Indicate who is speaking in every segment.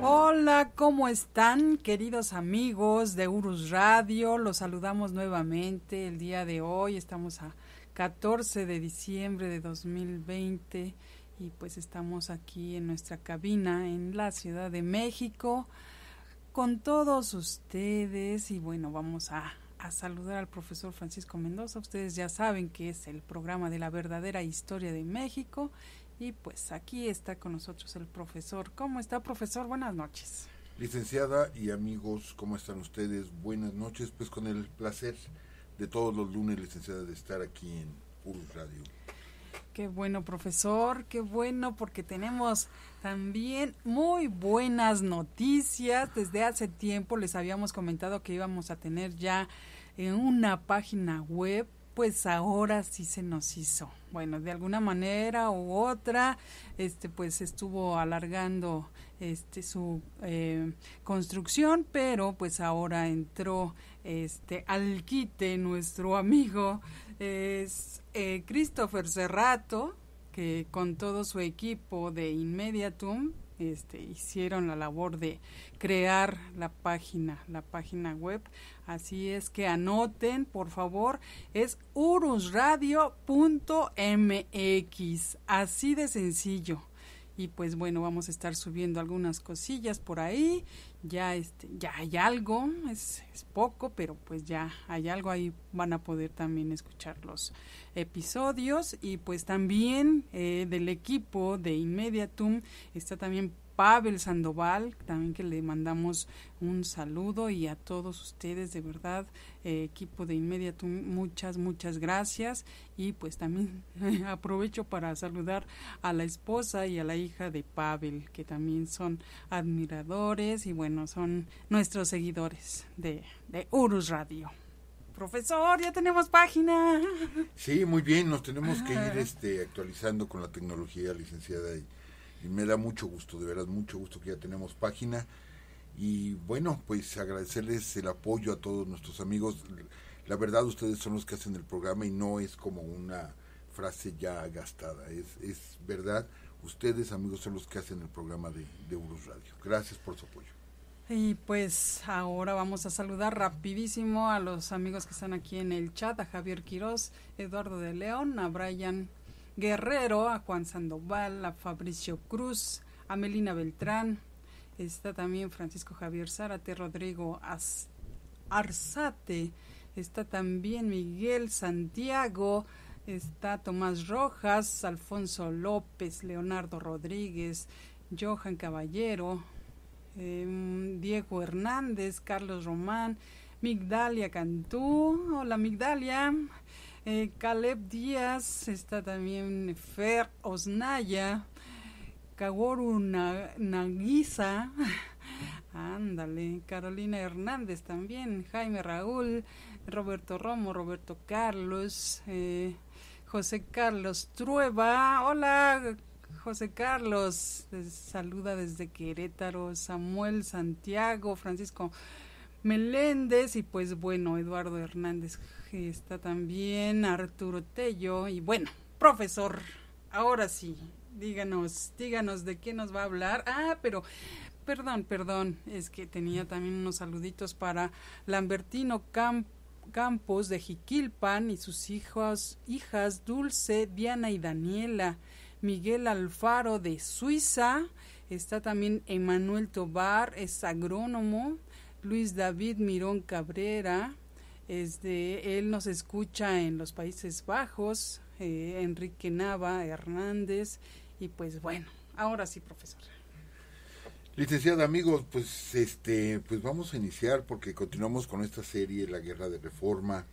Speaker 1: Hola, ¿cómo están queridos amigos de Urus Radio? Los saludamos nuevamente el día de hoy. Estamos a 14 de diciembre de 2020 y pues estamos aquí en nuestra cabina en la Ciudad de México con todos ustedes y bueno, vamos a, a saludar al profesor Francisco Mendoza. Ustedes ya saben que es el programa de la verdadera historia de México y pues aquí está con nosotros el profesor. ¿Cómo está, profesor? Buenas noches.
Speaker 2: Licenciada y amigos, ¿cómo están ustedes? Buenas noches, pues con el placer de todos los lunes, licenciada, de estar aquí en Urus Radio.
Speaker 1: Qué bueno, profesor, qué bueno, porque tenemos también muy buenas noticias. Desde hace tiempo les habíamos comentado que íbamos a tener ya en eh, una página web pues ahora sí se nos hizo. Bueno, de alguna manera u otra, este, pues estuvo alargando este su eh, construcción, pero pues ahora entró este al quite nuestro amigo es eh, Christopher Cerrato, que con todo su equipo de Inmediatum este, hicieron la labor de crear la página, la página web. Así es que anoten, por favor, es urusradio.mx, así de sencillo. Y pues bueno, vamos a estar subiendo algunas cosillas por ahí ya este ya hay algo es, es, poco pero pues ya hay algo ahí van a poder también escuchar los episodios y pues también eh, del equipo de Inmediatum está también Pavel Sandoval, también que le mandamos un saludo y a todos ustedes, de verdad, eh, equipo de Inmediato, muchas, muchas gracias. Y pues también aprovecho para saludar a la esposa y a la hija de Pavel, que también son admiradores y bueno, son nuestros seguidores de, de Urus Radio. Profesor, ya tenemos página.
Speaker 2: Sí, muy bien, nos tenemos que ir ah. este, actualizando con la tecnología, licenciada. Y y me da mucho gusto, de verdad, mucho gusto que ya tenemos página. Y bueno, pues agradecerles el apoyo a todos nuestros amigos. La verdad, ustedes son los que hacen el programa y no es como una frase ya gastada. Es, verdad, ustedes, amigos, son los que hacen el programa de, de Urus Radio. Gracias por su apoyo.
Speaker 1: Y pues ahora vamos a saludar rapidísimo a los amigos que están aquí en el chat, a Javier Quirós, Eduardo de León, a Brian Guerrero, a Juan Sandoval, a Fabricio Cruz, a Melina Beltrán, está también Francisco Javier Zárate, Rodrigo Arzate, está también Miguel Santiago, está Tomás Rojas, Alfonso López, Leonardo Rodríguez, Johan Caballero, em, Diego Hernández, Carlos Román, Migdalia Cantú, hola Migdalia, eh, Caleb Díaz, está también Fer Osnaya, Kaworu Nagisa, ándale, Carolina Hernández también, Jaime Raúl, Roberto Romo, Roberto Carlos, eh, José Carlos Trueba, hola José Carlos, saluda desde Querétaro, Samuel Santiago, Francisco Meléndez y pues bueno, Eduardo Hernández está también Arturo Tello y bueno, profesor, ahora sí, díganos, díganos de qué nos va a hablar. Ah, pero perdón, perdón, es que tenía también unos saluditos para Lambertino Campos de Jiquilpan y sus hijos, hijas Dulce, Diana y Daniela, Miguel Alfaro de Suiza, está también Emanuel Tobar, es agrónomo, Luis David Mirón Cabrera, este, él nos escucha en los Países Bajos, eh, Enrique Nava Hernández, y pues bueno, ahora sí, profesor.
Speaker 2: Licenciada, amigos, pues este, pues vamos a iniciar porque continuamos con esta serie La Guerra de Reforma,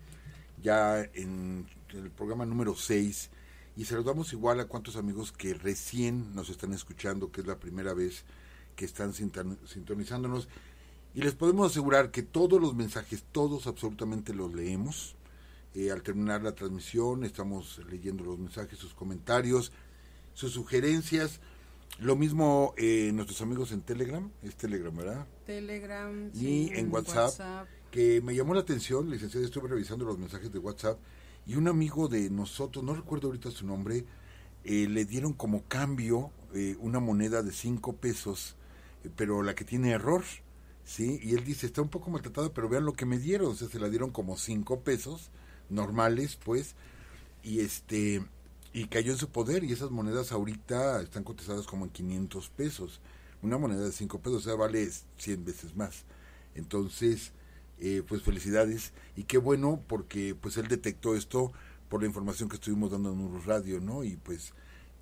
Speaker 2: ya en el programa número 6 y saludamos igual a cuantos amigos que recién nos están escuchando, que es la primera vez que están sintonizándonos. Y les podemos asegurar que todos los mensajes, todos absolutamente los leemos. Eh, al terminar la transmisión estamos leyendo los mensajes, sus comentarios, sus sugerencias. Lo mismo eh, nuestros amigos en Telegram, es Telegram, ¿verdad?
Speaker 1: Telegram, y en WhatsApp,
Speaker 2: que me llamó la atención, licenciado, estuve revisando los mensajes de WhatsApp y un amigo de nosotros, no recuerdo ahorita su nombre, eh, le dieron como cambio una moneda de 5 pesos, pero la que tiene error. ¿sí? Y él dice, está un poco maltratado, pero vean lo que me dieron, o sea, se la dieron como cinco pesos normales, pues, y este, y cayó en su poder, y esas monedas ahorita están cotizadas como en 500 pesos, una moneda de cinco pesos, o sea, vale 100 veces más. Entonces, eh, pues felicidades, y qué bueno, porque pues él detectó esto por la información que estuvimos dando en un Radio, ¿no? Y pues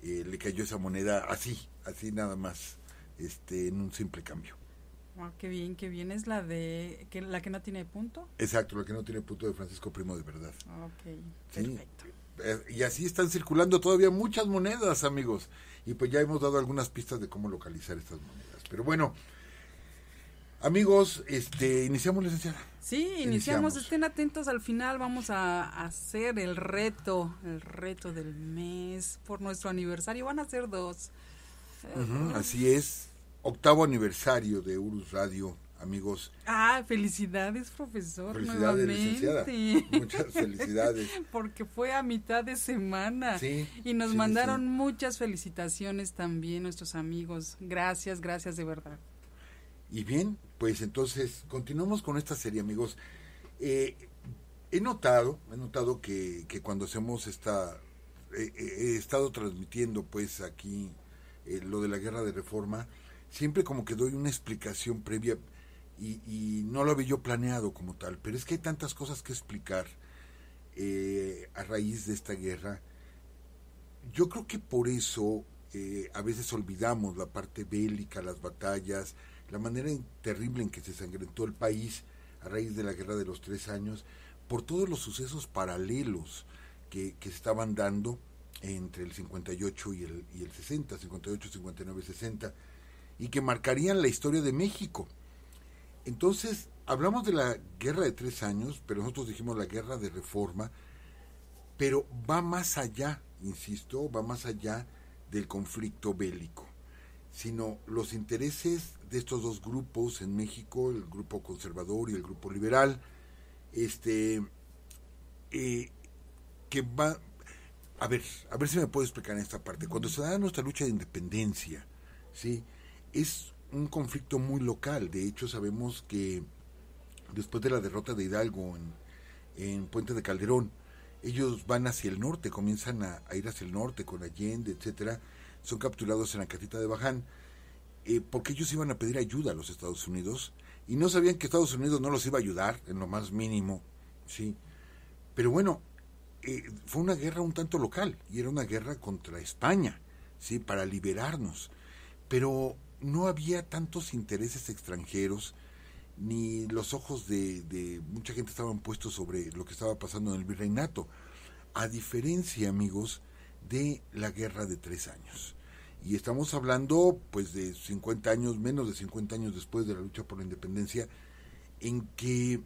Speaker 2: eh, le cayó esa moneda así, así nada más, este, en un simple cambio.
Speaker 1: Ah, qué bien, qué bien. Es la de que, la que no tiene punto.
Speaker 2: Exacto, la que no tiene punto de Francisco Primo de verdad. Ok, perfecto. Eh, y así están circulando todavía muchas monedas, amigos. Y pues ya hemos dado algunas pistas de cómo localizar estas monedas. Pero bueno, amigos, este, iniciamos, licenciada.
Speaker 1: Sí, iniciamos. Estén atentos al final. Vamos a hacer el reto, el reto del mes por nuestro aniversario. Van a ser dos. así
Speaker 2: es octavo aniversario de Urus Radio, amigos.
Speaker 1: Ah, felicidades, profesor. Felicidades, nuevamente.
Speaker 2: Muchas felicidades.
Speaker 1: Porque fue a mitad de semana. Sí. Y nos mandaron muchas felicitaciones también nuestros amigos. Gracias, gracias de verdad.
Speaker 2: Y bien, pues entonces continuamos con esta serie, amigos. Eh, he notado, he notado que, que cuando hacemos esta, eh, eh, he estado transmitiendo pues aquí lo de la guerra de reforma, siempre como que doy una explicación previa y, no lo había yo planeado como tal, pero es que hay tantas cosas que explicar eh, a raíz de esta guerra. Yo creo que por eso eh, a veces olvidamos la parte bélica, las batallas, la manera terrible en que se sangrentó el país a raíz de la guerra de los tres años, por todos los sucesos paralelos que, que estaban dando entre el 58 y el, y el 60, 58, 59, 60 y que marcarían la historia de México. Entonces, hablamos de la guerra de tres años, pero nosotros dijimos la guerra de reforma, pero va más allá, insisto, va más allá del conflicto bélico, sino los intereses de estos dos grupos en México, el grupo conservador y el grupo liberal, este, eh, que va, a ver, a ver si me puedo explicar en esta parte. Cuando se da nuestra lucha de independencia, ¿sí? es un conflicto muy local. De hecho, sabemos que después de la derrota de Hidalgo en, Puente de Calderón, ellos van hacia el norte, comienzan a, ir hacia el norte con Allende, etcétera, son capturados en la catita de Baján, eh, porque ellos iban a pedir ayuda a los Estados Unidos y no sabían que Estados Unidos no los iba a ayudar en lo más mínimo, sí. Pero bueno, eh, fue una guerra un tanto local y era una guerra contra España, sí, para liberarnos. Pero no había tantos intereses extranjeros, ni los ojos de, mucha gente estaban puestos sobre lo que estaba pasando en el virreinato, a diferencia, amigos, de la guerra de tres años. Y estamos hablando, pues, de 50 años, menos de 50 años después de la lucha por la independencia, en que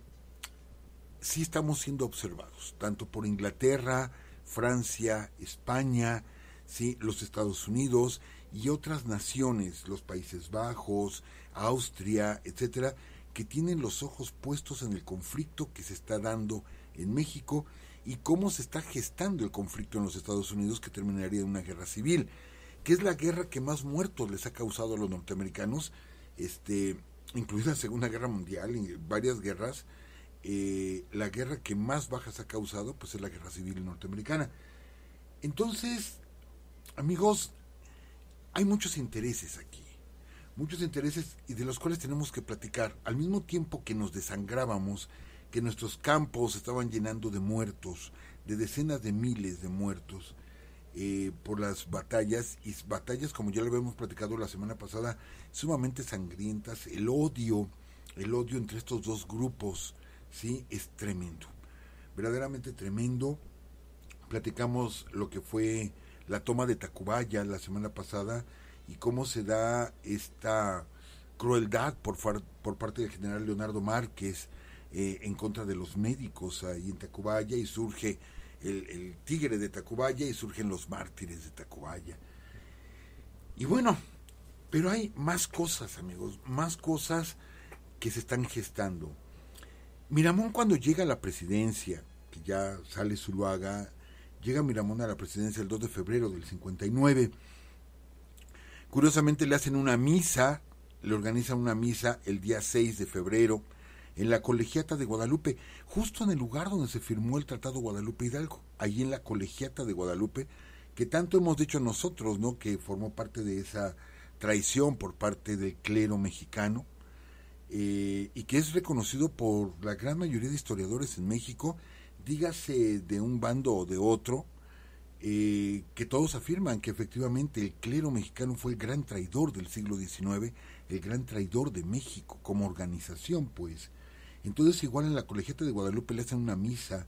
Speaker 2: sí estamos siendo observados, tanto por Inglaterra, Francia, España, ¿sí? los Estados Unidos, y otras naciones, los Países Bajos, Austria, etcétera, que tienen los ojos puestos en el conflicto que se está dando en México y cómo se está gestando el conflicto en los Estados Unidos que terminaría en una guerra civil, que es la guerra que más muertos les ha causado a los norteamericanos, este, incluida la Segunda Guerra Mundial y varias guerras. Eh, la guerra que más bajas ha causado pues es la guerra civil norteamericana. Entonces, amigos, hay muchos intereses aquí, muchos intereses y de los cuales tenemos que platicar. Al mismo tiempo que nos desangrábamos, que nuestros campos estaban llenando de muertos, de decenas de miles de muertos eh, por las batallas, y batallas como ya lo habíamos platicado la semana pasada, sumamente sangrientas, el odio, el odio entre estos dos grupos, sí, es tremendo, verdaderamente tremendo. Platicamos lo que fue la toma de Tacubaya la semana pasada y cómo se da esta crueldad por, por parte del general Leonardo Márquez eh, en contra de los médicos ahí en Tacubaya y surge el, el tigre de Tacubaya y surgen los mártires de Tacubaya. Y bueno, pero hay más cosas, amigos, más cosas que se están gestando. Miramón cuando llega a la presidencia, que ya sale Zuluaga Llega Miramón a la presidencia el 2 de febrero del 59. Curiosamente le hacen una misa, le organizan una misa el día 6 de febrero en la colegiata de Guadalupe, justo en el lugar donde se firmó el Tratado Guadalupe Hidalgo, allí en la colegiata de Guadalupe, que tanto hemos dicho nosotros, ¿no? Que formó parte de esa traición por parte del clero mexicano eh, y que es reconocido por la gran mayoría de historiadores en México dígase de un bando o de otro, eh, que todos afirman que efectivamente el clero mexicano fue el gran traidor del siglo XIX, el gran traidor de México como organización, pues. Entonces, igual en la colegiata de Guadalupe le hacen una misa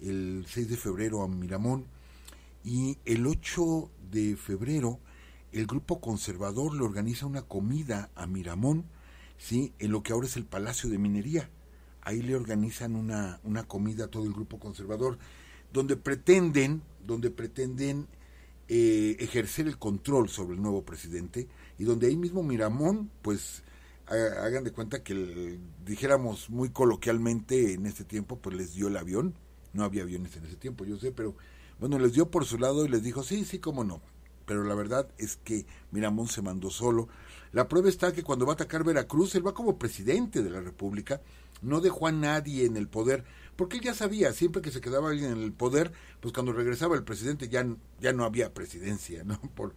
Speaker 2: el 6 de febrero a Miramón y el 8 de febrero el grupo conservador le organiza una comida a Miramón, ¿sí? en lo que ahora es el Palacio de Minería ahí le organizan una, una comida a todo el grupo conservador, donde pretenden, donde pretenden eh, ejercer el control sobre el nuevo presidente y donde ahí mismo Miramón, pues hagan de cuenta que dijéramos muy coloquialmente en este tiempo, pues les dio el avión, no había aviones en ese tiempo, yo sé, pero bueno, les dio por su lado y les dijo, sí, sí, cómo no. Pero la verdad es que Miramón se mandó solo. La prueba está que cuando va a atacar Veracruz, él va como presidente de la República no dejó a nadie en el poder, porque él ya sabía, siempre que se quedaba alguien en el poder, pues cuando regresaba el presidente ya, ya no había presidencia, ¿no? Por,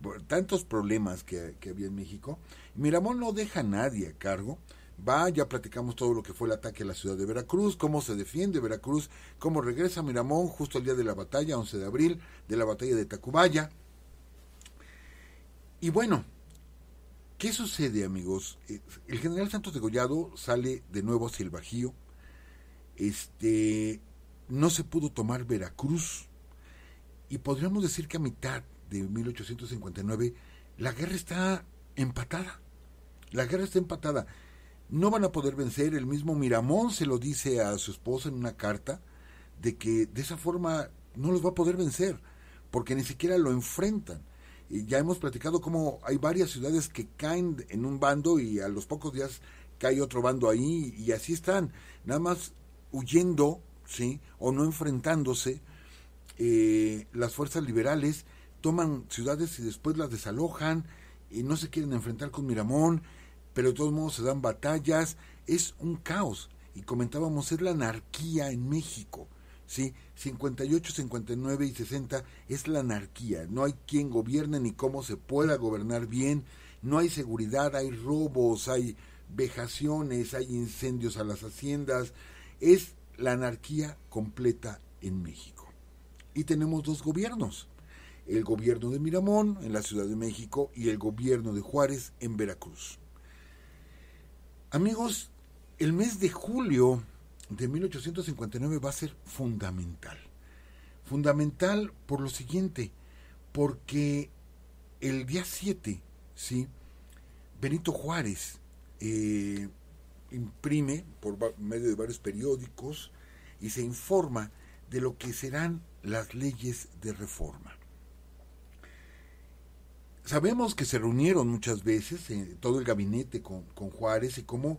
Speaker 2: por tantos problemas que, que, había en México. Miramón no deja a nadie a cargo. Va, ya platicamos todo lo que fue el ataque a la ciudad de Veracruz, cómo se defiende Veracruz, cómo regresa Miramón justo el día de la batalla, 11 de abril, de la batalla de Tacubaya. Y bueno, ¿Qué sucede, amigos? Eh, el general Santos de Gollado sale de nuevo hacia el Bajío. Este, no se pudo tomar Veracruz. Y podríamos decir que a mitad de 1859 la guerra está empatada. La guerra está empatada. No van a poder vencer. El mismo Miramón se lo dice a su esposa en una carta de que de esa forma no los va a poder vencer porque ni siquiera lo enfrentan. Y ya hemos platicado cómo hay varias ciudades que caen en un bando y a los pocos días cae otro bando ahí y así están, nada más huyendo, ¿sí? O no enfrentándose. Eh, las fuerzas liberales toman ciudades y después las desalojan y no se quieren enfrentar con Miramón, pero de todos modos se dan batallas. Es un caos. Y comentábamos, es la anarquía en México, ¿sí? 58, 59 y 60 es la anarquía. No hay quien gobierne ni cómo se pueda gobernar bien. No hay seguridad, hay robos, hay vejaciones, hay incendios a las haciendas. Es la anarquía completa en México. Y tenemos dos gobiernos. El gobierno de Miramón en la Ciudad de México y el gobierno de Juárez en Veracruz. Amigos, el mes de julio de 1859 va a ser fundamental. Fundamental por lo siguiente, porque el día 7, ¿sí? Benito Juárez eh, imprime por medio de varios periódicos y se informa de lo que serán las leyes de reforma. Sabemos que se reunieron muchas veces en eh, todo el gabinete con, con Juárez y cómo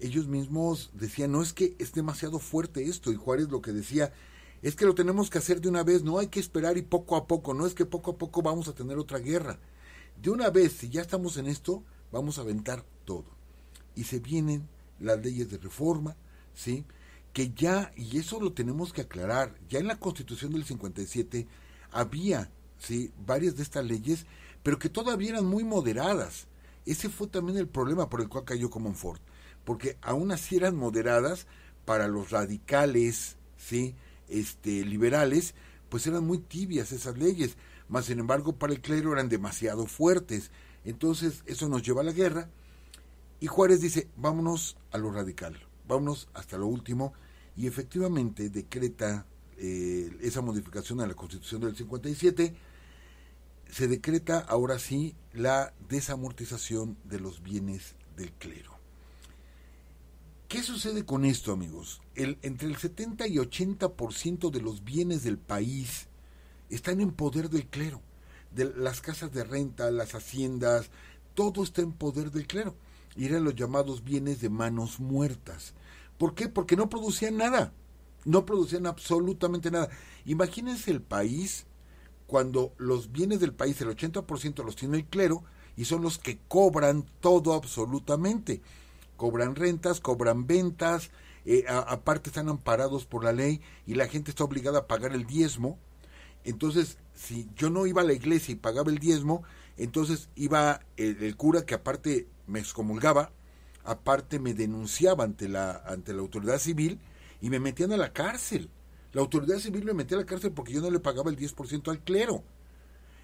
Speaker 2: ellos mismos decían, no es que es demasiado fuerte esto, y Juárez lo que decía, es que lo tenemos que hacer de una vez, no hay que esperar y poco a poco, no es que poco a poco vamos a tener otra guerra. De una vez, si ya estamos en esto, vamos a aventar todo. Y se vienen las leyes de reforma, ¿sí? Que ya, y eso lo tenemos que aclarar, ya en la constitución del 57 había, ¿sí? Varias de estas leyes, pero que todavía eran muy moderadas. Ese fue también el problema por el cual cayó Comonfort porque aún así eran moderadas para los radicales, ¿sí? Este, liberales, pues eran muy tibias esas leyes, mas sin embargo para el clero eran demasiado fuertes. Entonces eso nos lleva a la guerra y Juárez dice, vámonos a lo radical, vámonos hasta lo último y efectivamente decreta eh, esa modificación a la constitución del 57, se decreta ahora sí la desamortización de los bienes del clero. ¿Qué sucede con esto, amigos? entre el 70 y 80% de los bienes del país están en poder del clero. De las casas de renta, las haciendas, todo está en poder del clero. Y eran los llamados bienes de manos muertas. ¿Por qué? Porque no producían nada. No producían absolutamente nada. Imagínense el país cuando los bienes del país, el 80% los tiene el clero y son los que cobran todo absolutamente cobran rentas, cobran ventas, eh, aparte están amparados por la ley y la gente está obligada a pagar el diezmo. Entonces, si yo no iba a la iglesia y pagaba el diezmo, entonces iba el, cura que aparte me excomulgaba, aparte me denunciaba ante la, ante la autoridad civil y me metían a la cárcel. La autoridad civil me metía a la cárcel porque yo no le pagaba el 10% al clero.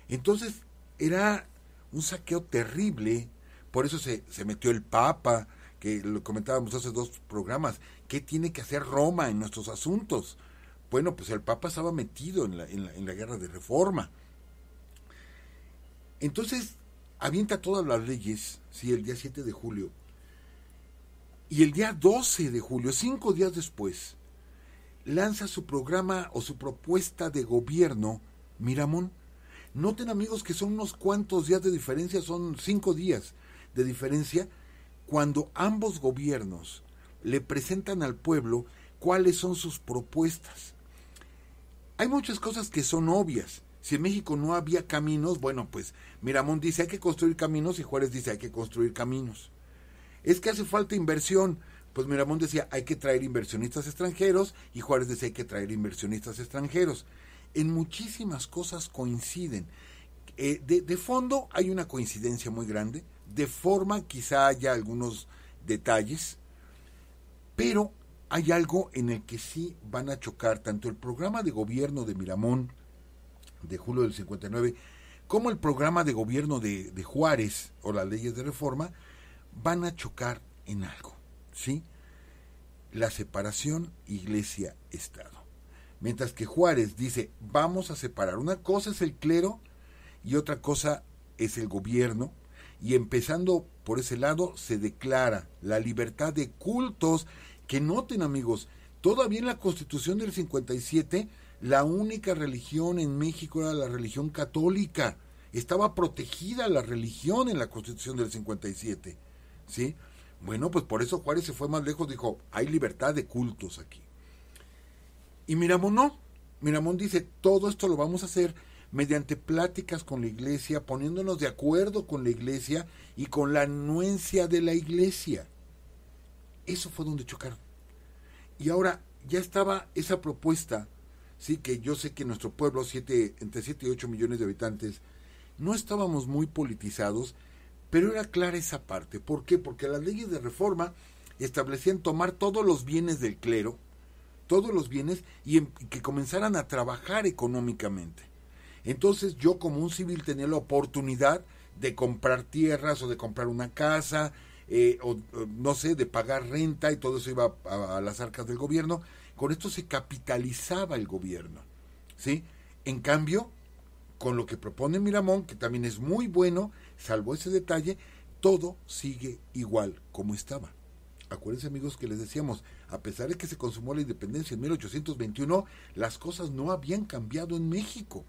Speaker 2: Entonces, era un saqueo terrible. Por eso se, se metió el Papa, que lo comentábamos hace dos programas, ¿qué tiene que hacer Roma en nuestros asuntos? Bueno, pues el Papa estaba metido en la, guerra de reforma. Entonces, avienta todas las leyes, sí, el día 7 de julio. Y el día 12 de julio, cinco días después, lanza su programa o su propuesta de gobierno, Miramón. Noten amigos que son unos cuantos días de diferencia, son cinco días de diferencia cuando ambos gobiernos le presentan al pueblo cuáles son sus propuestas. Hay muchas cosas que son obvias. Si en México no había caminos, bueno, pues Miramón dice hay que construir caminos y Juárez dice hay que construir caminos. Es que hace falta inversión. Pues Miramón decía hay que traer inversionistas extranjeros y Juárez decía hay que traer inversionistas extranjeros. En muchísimas cosas coinciden. Eh, de fondo hay una coincidencia muy grande de forma quizá haya algunos detalles, pero hay algo en el que sí van a chocar tanto el programa de gobierno de Miramón de julio del 59 como el programa de gobierno de, de Juárez o las leyes de reforma van a chocar en algo, ¿sí? La separación iglesia-estado. Mientras que Juárez dice, vamos a separar. Una cosa es el clero y otra cosa es el gobierno y empezando por ese lado se declara la libertad de cultos que noten amigos, todavía en la constitución del 57 la única religión en México era la religión católica, estaba protegida la religión en la constitución del 57, ¿sí? Bueno, pues por eso Juárez se fue más lejos, dijo, hay libertad de cultos aquí. Y Miramón no, Miramón dice, todo esto lo vamos a hacer mediante pláticas con la iglesia, poniéndonos de acuerdo con la iglesia y con la anuencia de la iglesia. Eso fue donde chocaron. Y ahora ya estaba esa propuesta, sí, que yo sé que nuestro pueblo, siete, entre 7 y 8 millones de habitantes, no estábamos muy politizados, pero era clara esa parte. ¿Por qué? Porque las leyes de reforma establecían tomar todos los bienes del clero, todos los bienes, y em, que comenzaran a trabajar económicamente. Entonces yo como un civil tenía la oportunidad de comprar tierras o de comprar una casa, eh, o, no sé, de pagar renta y todo eso iba a, las arcas del gobierno. Con esto se capitalizaba el gobierno, ¿sí? En cambio, con lo que propone Miramón, que también es muy bueno, salvo ese detalle, todo sigue igual como estaba. Acuérdense amigos que les decíamos, a pesar de que se consumó la independencia en 1821, las cosas no habían cambiado en México.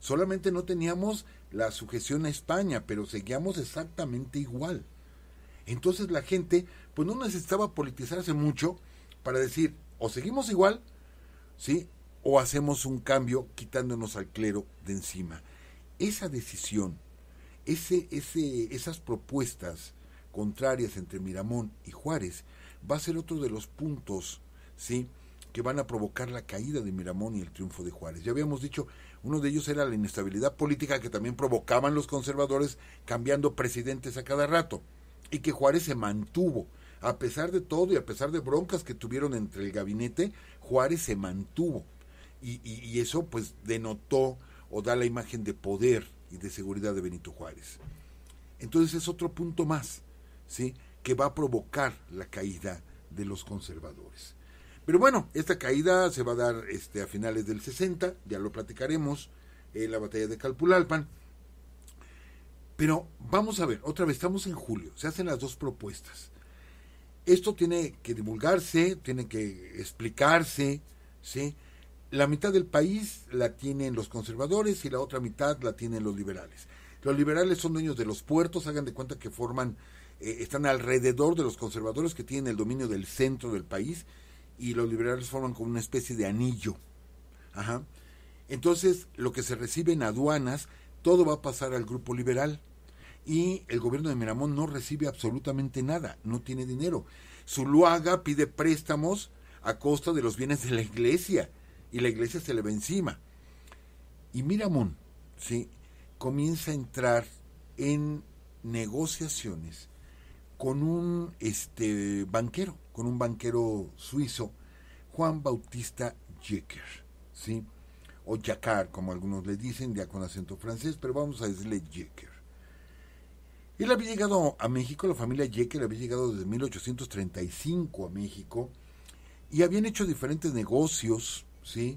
Speaker 2: Solamente no teníamos la sujeción a España, pero seguíamos exactamente igual. Entonces la gente, pues no necesitaba politizarse mucho para decir, o seguimos igual, ¿sí? O hacemos un cambio quitándonos al clero de encima. Esa decisión, ese, ese, esas propuestas contrarias entre Miramón y Juárez, va a ser otro de los puntos, ¿sí? que van a provocar la caída de Miramón y el triunfo de Juárez. Ya habíamos dicho uno de ellos era la inestabilidad política que también provocaban los conservadores cambiando presidentes a cada rato y que Juárez se mantuvo. A pesar de todo y a pesar de broncas que tuvieron entre el gabinete, Juárez se mantuvo. Y, eso pues denotó o da la imagen de poder y de seguridad de Benito Juárez. Entonces es otro punto más, ¿sí? Que va a provocar la caída de los conservadores. Pero bueno, esta caída se va a dar este, a finales del 60, ya lo platicaremos, en la batalla de Calpulalpan. Pero vamos a ver, otra vez, estamos en julio, se hacen las dos propuestas. Esto tiene que divulgarse, tiene que explicarse, ¿sí? La mitad del país la tienen los conservadores y la otra mitad la tienen los liberales. Los liberales son dueños de los puertos, hagan de cuenta que forman, eh, están alrededor de los conservadores que tienen el dominio del centro del país y los liberales forman como una especie de anillo. Ajá. Entonces, lo que se recibe en aduanas, todo va a pasar al grupo liberal. Y el gobierno de Miramón no recibe absolutamente nada, no tiene dinero. Zuluaga pide préstamos a costa de los bienes de la iglesia y la iglesia se le va encima. Y Miramón, ¿sí? comienza a entrar en negociaciones con un este, banquero, con un banquero suizo, Juan Bautista Jecker, ¿sí? O Jacar como algunos le dicen, ya con acento francés, pero vamos a decirle Jeker. Él había llegado a México, la familia Jecker había llegado desde 1835 a México y habían hecho diferentes negocios, ¿sí?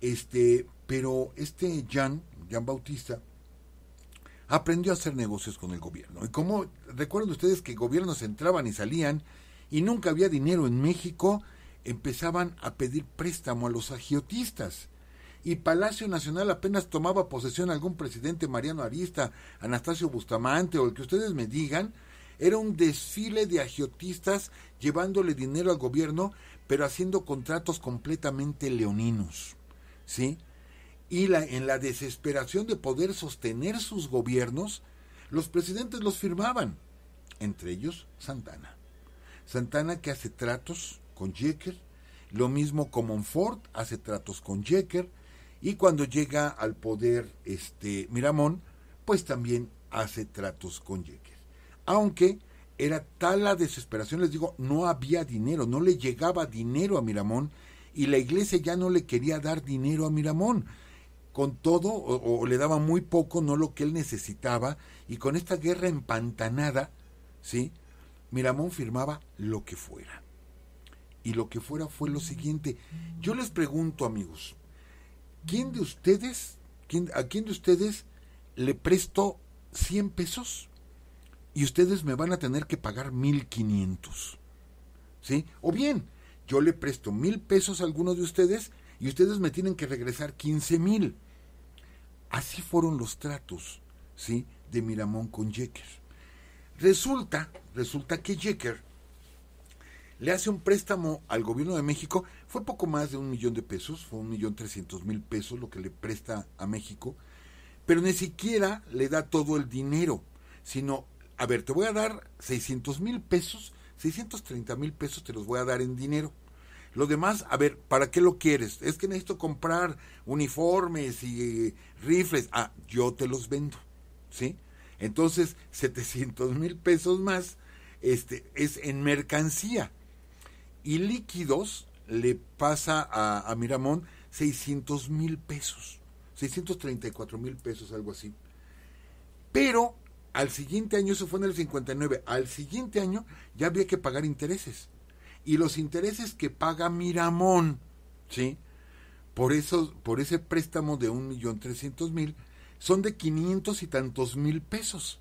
Speaker 2: Este, pero este Jan, Jan Bautista, aprendió a hacer negocios con el gobierno. Y como recuerdan ustedes que gobiernos entraban y salían y nunca había dinero en México, empezaban a pedir préstamo a los agiotistas. Y Palacio Nacional apenas tomaba posesión algún presidente Mariano Arista, Anastasio Bustamante o el que ustedes me digan, era un desfile de agiotistas llevándole dinero al gobierno, pero haciendo contratos completamente leoninos. ¿Sí? y la, en la desesperación de poder sostener sus gobiernos, los presidentes los firmaban, entre ellos Santana. Santana que hace tratos con Jecker, lo mismo como Montfort hace tratos con Jecker, y cuando llega al poder este Miramón, pues también hace tratos con Jecker. Aunque era tal la desesperación, les digo, no había dinero, no le llegaba dinero a Miramón y la iglesia ya no le quería dar dinero a Miramón con todo o, le daba muy poco, no lo que él necesitaba, y con esta guerra empantanada, ¿sí? Miramón firmaba lo que fuera. Y lo que fuera fue lo siguiente. Yo les pregunto, amigos, ¿quién de ustedes, quién, a quién de ustedes le presto 100 pesos? Y ustedes me van a tener que pagar 1500. ¿Sí? O bien, yo le presto mil pesos a alguno de ustedes y ustedes me tienen que regresar 15 mil. Así fueron los tratos, ¿sí? De Miramón con Jecker. Resulta, resulta que jeker le hace un préstamo al gobierno de México, fue poco más de un millón de pesos, fue un millón trescientos mil pesos lo que le presta a México, pero ni siquiera le da todo el dinero, sino, a ver, te voy a dar seiscientos mil pesos, seiscientos treinta mil pesos te los voy a dar en dinero lo demás, a ver, ¿para qué lo quieres? Es que necesito comprar uniformes y eh, rifles. Ah, yo te los vendo, ¿sí? Entonces, 700 mil pesos más este, es en mercancía. Y líquidos le pasa a, a Miramón 600 mil pesos, 634 mil pesos, algo así. Pero al siguiente año, eso fue en el 59, al siguiente año ya había que pagar intereses y los intereses que paga Miramón, ¿sí? Por, eso, por ese préstamo de un millón trescientos mil, son de quinientos y tantos mil pesos.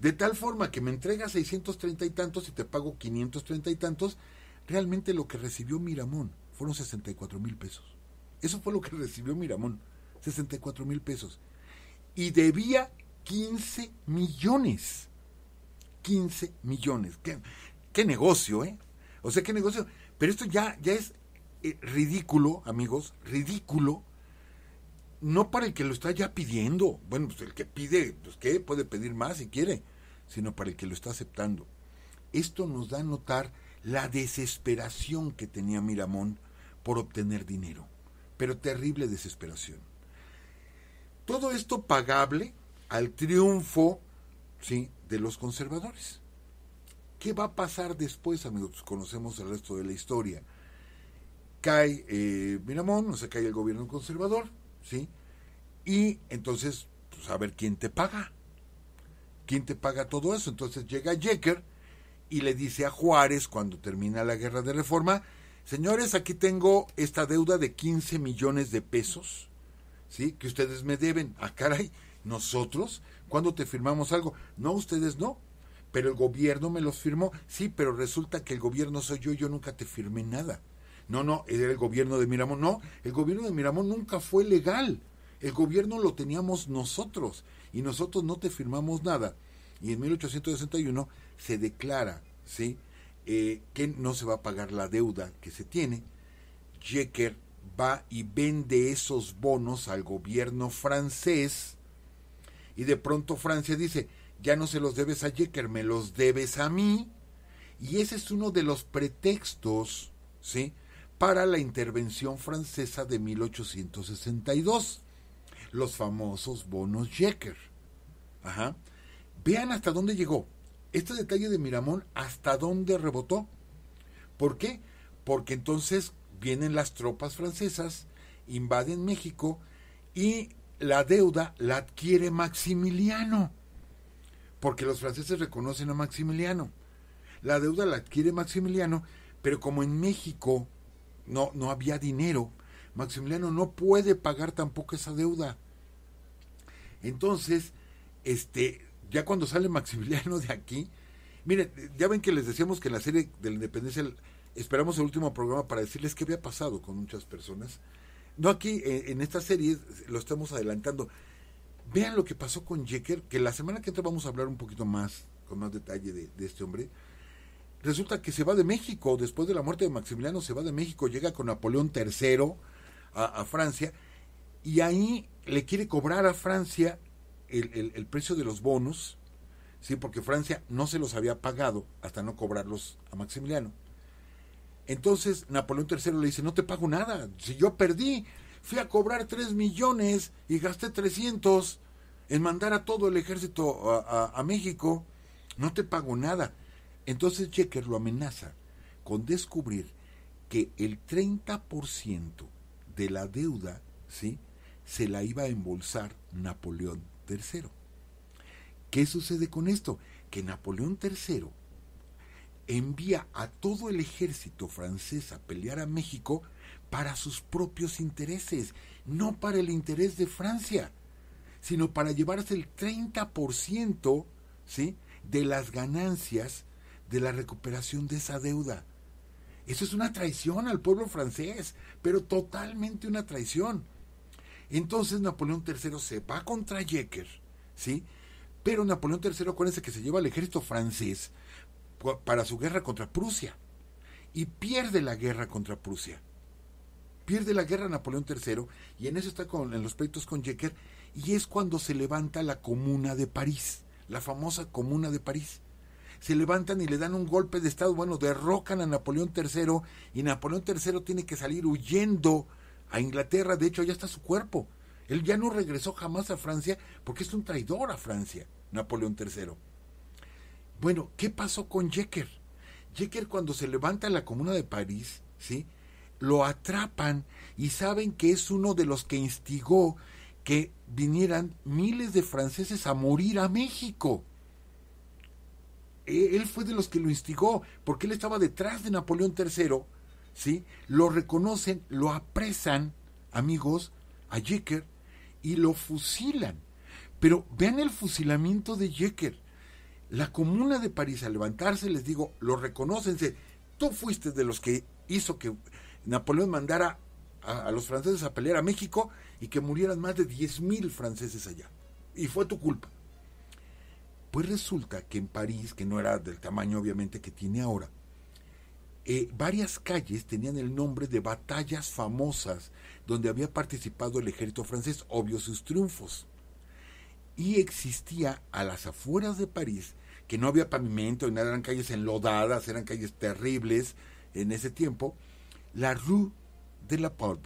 Speaker 2: De tal forma que me entrega seiscientos treinta y tantos y te pago quinientos treinta y tantos, realmente lo que recibió Miramón fueron sesenta y cuatro mil pesos. Eso fue lo que recibió Miramón, sesenta y cuatro mil pesos. Y debía 15 millones. 15 millones. qué negocio, eh? O sea, qué negocio. Pero esto ya, ya es eh, ridículo, amigos, ridículo. No para el que lo está ya pidiendo. Bueno, pues el que pide, pues qué, puede pedir más si quiere, sino para el que lo está aceptando. Esto nos da a notar la desesperación que tenía Miramón por obtener dinero, pero terrible desesperación. Todo esto pagable al triunfo ¿sí? de los conservadores. ¿Qué va a pasar después, amigos? Pues, conocemos el resto de la historia. Cae eh, Miramón, o sea, cae el gobierno conservador, ¿sí? Y entonces, pues a ver quién te paga. ¿Quién te paga todo eso? Entonces llega Jecker y le dice a Juárez, cuando termina la guerra de reforma, señores, aquí tengo esta deuda de 15 millones de pesos, ¿sí? Que ustedes me deben. A ah, caray, nosotros, ¿cuándo te firmamos algo? No, ustedes no pero el gobierno me los firmó. Sí, pero resulta que el gobierno soy yo, yo nunca te firmé nada. No, no, era el gobierno de Miramón. No, el gobierno de Miramón nunca fue legal. El gobierno lo teníamos nosotros y nosotros no te firmamos nada. Y en 1861 se declara, ¿sí? Eh, que no se va a pagar la deuda que se tiene. Jecker va y vende esos bonos al gobierno francés y de pronto Francia dice, ya no se los debes a Jecker, me los debes a mí. Y ese es uno de los pretextos, ¿sí? Para la intervención francesa de 1862, los famosos bonos Jecker. Ajá. Vean hasta dónde llegó. Este detalle de Miramón, hasta dónde rebotó. ¿Por qué? Porque entonces vienen las tropas francesas, invaden México y la deuda la adquiere Maximiliano porque los franceses reconocen a Maximiliano. La deuda la adquiere Maximiliano, pero como en México no, no había dinero, Maximiliano no puede pagar tampoco esa deuda. Entonces, este, ya cuando sale Maximiliano de aquí, miren, ya ven que les decíamos que en la serie de la independencia esperamos el último programa para decirles qué había pasado con muchas personas. No aquí, en esta serie lo estamos adelantando. Vean lo que pasó con Jekyll, que la semana que entra vamos a hablar un poquito más, con más detalle de, este hombre. Resulta que se va de México, después de la muerte de Maximiliano, se va de México, llega con Napoleón III a, Francia, y ahí le quiere cobrar a Francia el, precio de los bonos, ¿sí? porque Francia no se los había pagado hasta no cobrarlos a Maximiliano. Entonces Napoleón III le dice, no te pago nada, si yo perdí, fui a cobrar 3 millones y gasté 300 en mandar a todo el ejército a, México, no te pago nada. Entonces Checker lo amenaza con descubrir que el 30% de la deuda, ¿sí? Se la iba a embolsar Napoleón III. ¿Qué sucede con esto? Que Napoleón III envía a todo el ejército francés a pelear a México para sus propios intereses, no para el interés de Francia, sino para llevarse el 30% ¿sí? de las ganancias de la recuperación de esa deuda. Eso es una traición al pueblo francés, pero totalmente una traición. Entonces Napoleón III se va contra Jecker, ¿sí? Pero Napoleón III, acuérdense que se lleva al ejército francés para su guerra contra Prusia y pierde la guerra contra Prusia pierde la guerra Napoleón III y en eso está con, en los proyectos con Jecker y es cuando se levanta la Comuna de París, la famosa Comuna de París. Se levantan y le dan un golpe de Estado, bueno, derrocan a Napoleón III y Napoleón III tiene que salir huyendo a Inglaterra, de hecho ya está su cuerpo. Él ya no regresó jamás a Francia porque es un traidor a Francia, Napoleón III. Bueno, ¿qué pasó con Jecker? Jecker cuando se levanta la Comuna de París, ¿sí? lo atrapan y saben que es uno de los que instigó que vinieran miles de franceses a morir a México. E-, él fue de los que lo instigó, porque él estaba detrás de Napoleón III, ¿sí? Lo reconocen, lo apresan, amigos, a Jecker, y lo fusilan. Pero vean el fusilamiento de Jecker. La comuna de París al levantarse, les digo, lo reconocen, tú fuiste de los que hizo que Napoleón mandara a, los franceses a pelear a México y que murieran más de 10.000 franceses allá. Y fue tu culpa. Pues resulta que en París, que no era del tamaño obviamente que tiene ahora, eh, varias calles tenían el nombre de batallas famosas donde había participado el ejército francés, obvio sus triunfos. Y existía a las afueras de París, que no había pavimento, eran calles enlodadas, eran calles terribles en ese tiempo, la Rue de la Puebla...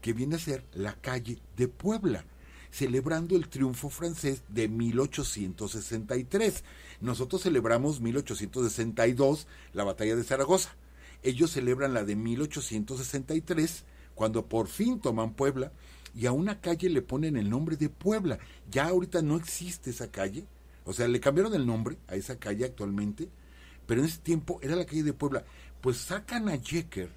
Speaker 2: que viene a ser la calle de Puebla, celebrando el triunfo francés de 1863. Nosotros celebramos 1862, la batalla de Zaragoza. Ellos celebran la de 1863, cuando por fin toman Puebla, y a una calle le ponen el nombre de Puebla. Ya ahorita no existe esa calle, o sea, le cambiaron el nombre a esa calle actualmente, pero en ese tiempo era la calle de Puebla pues sacan a jeker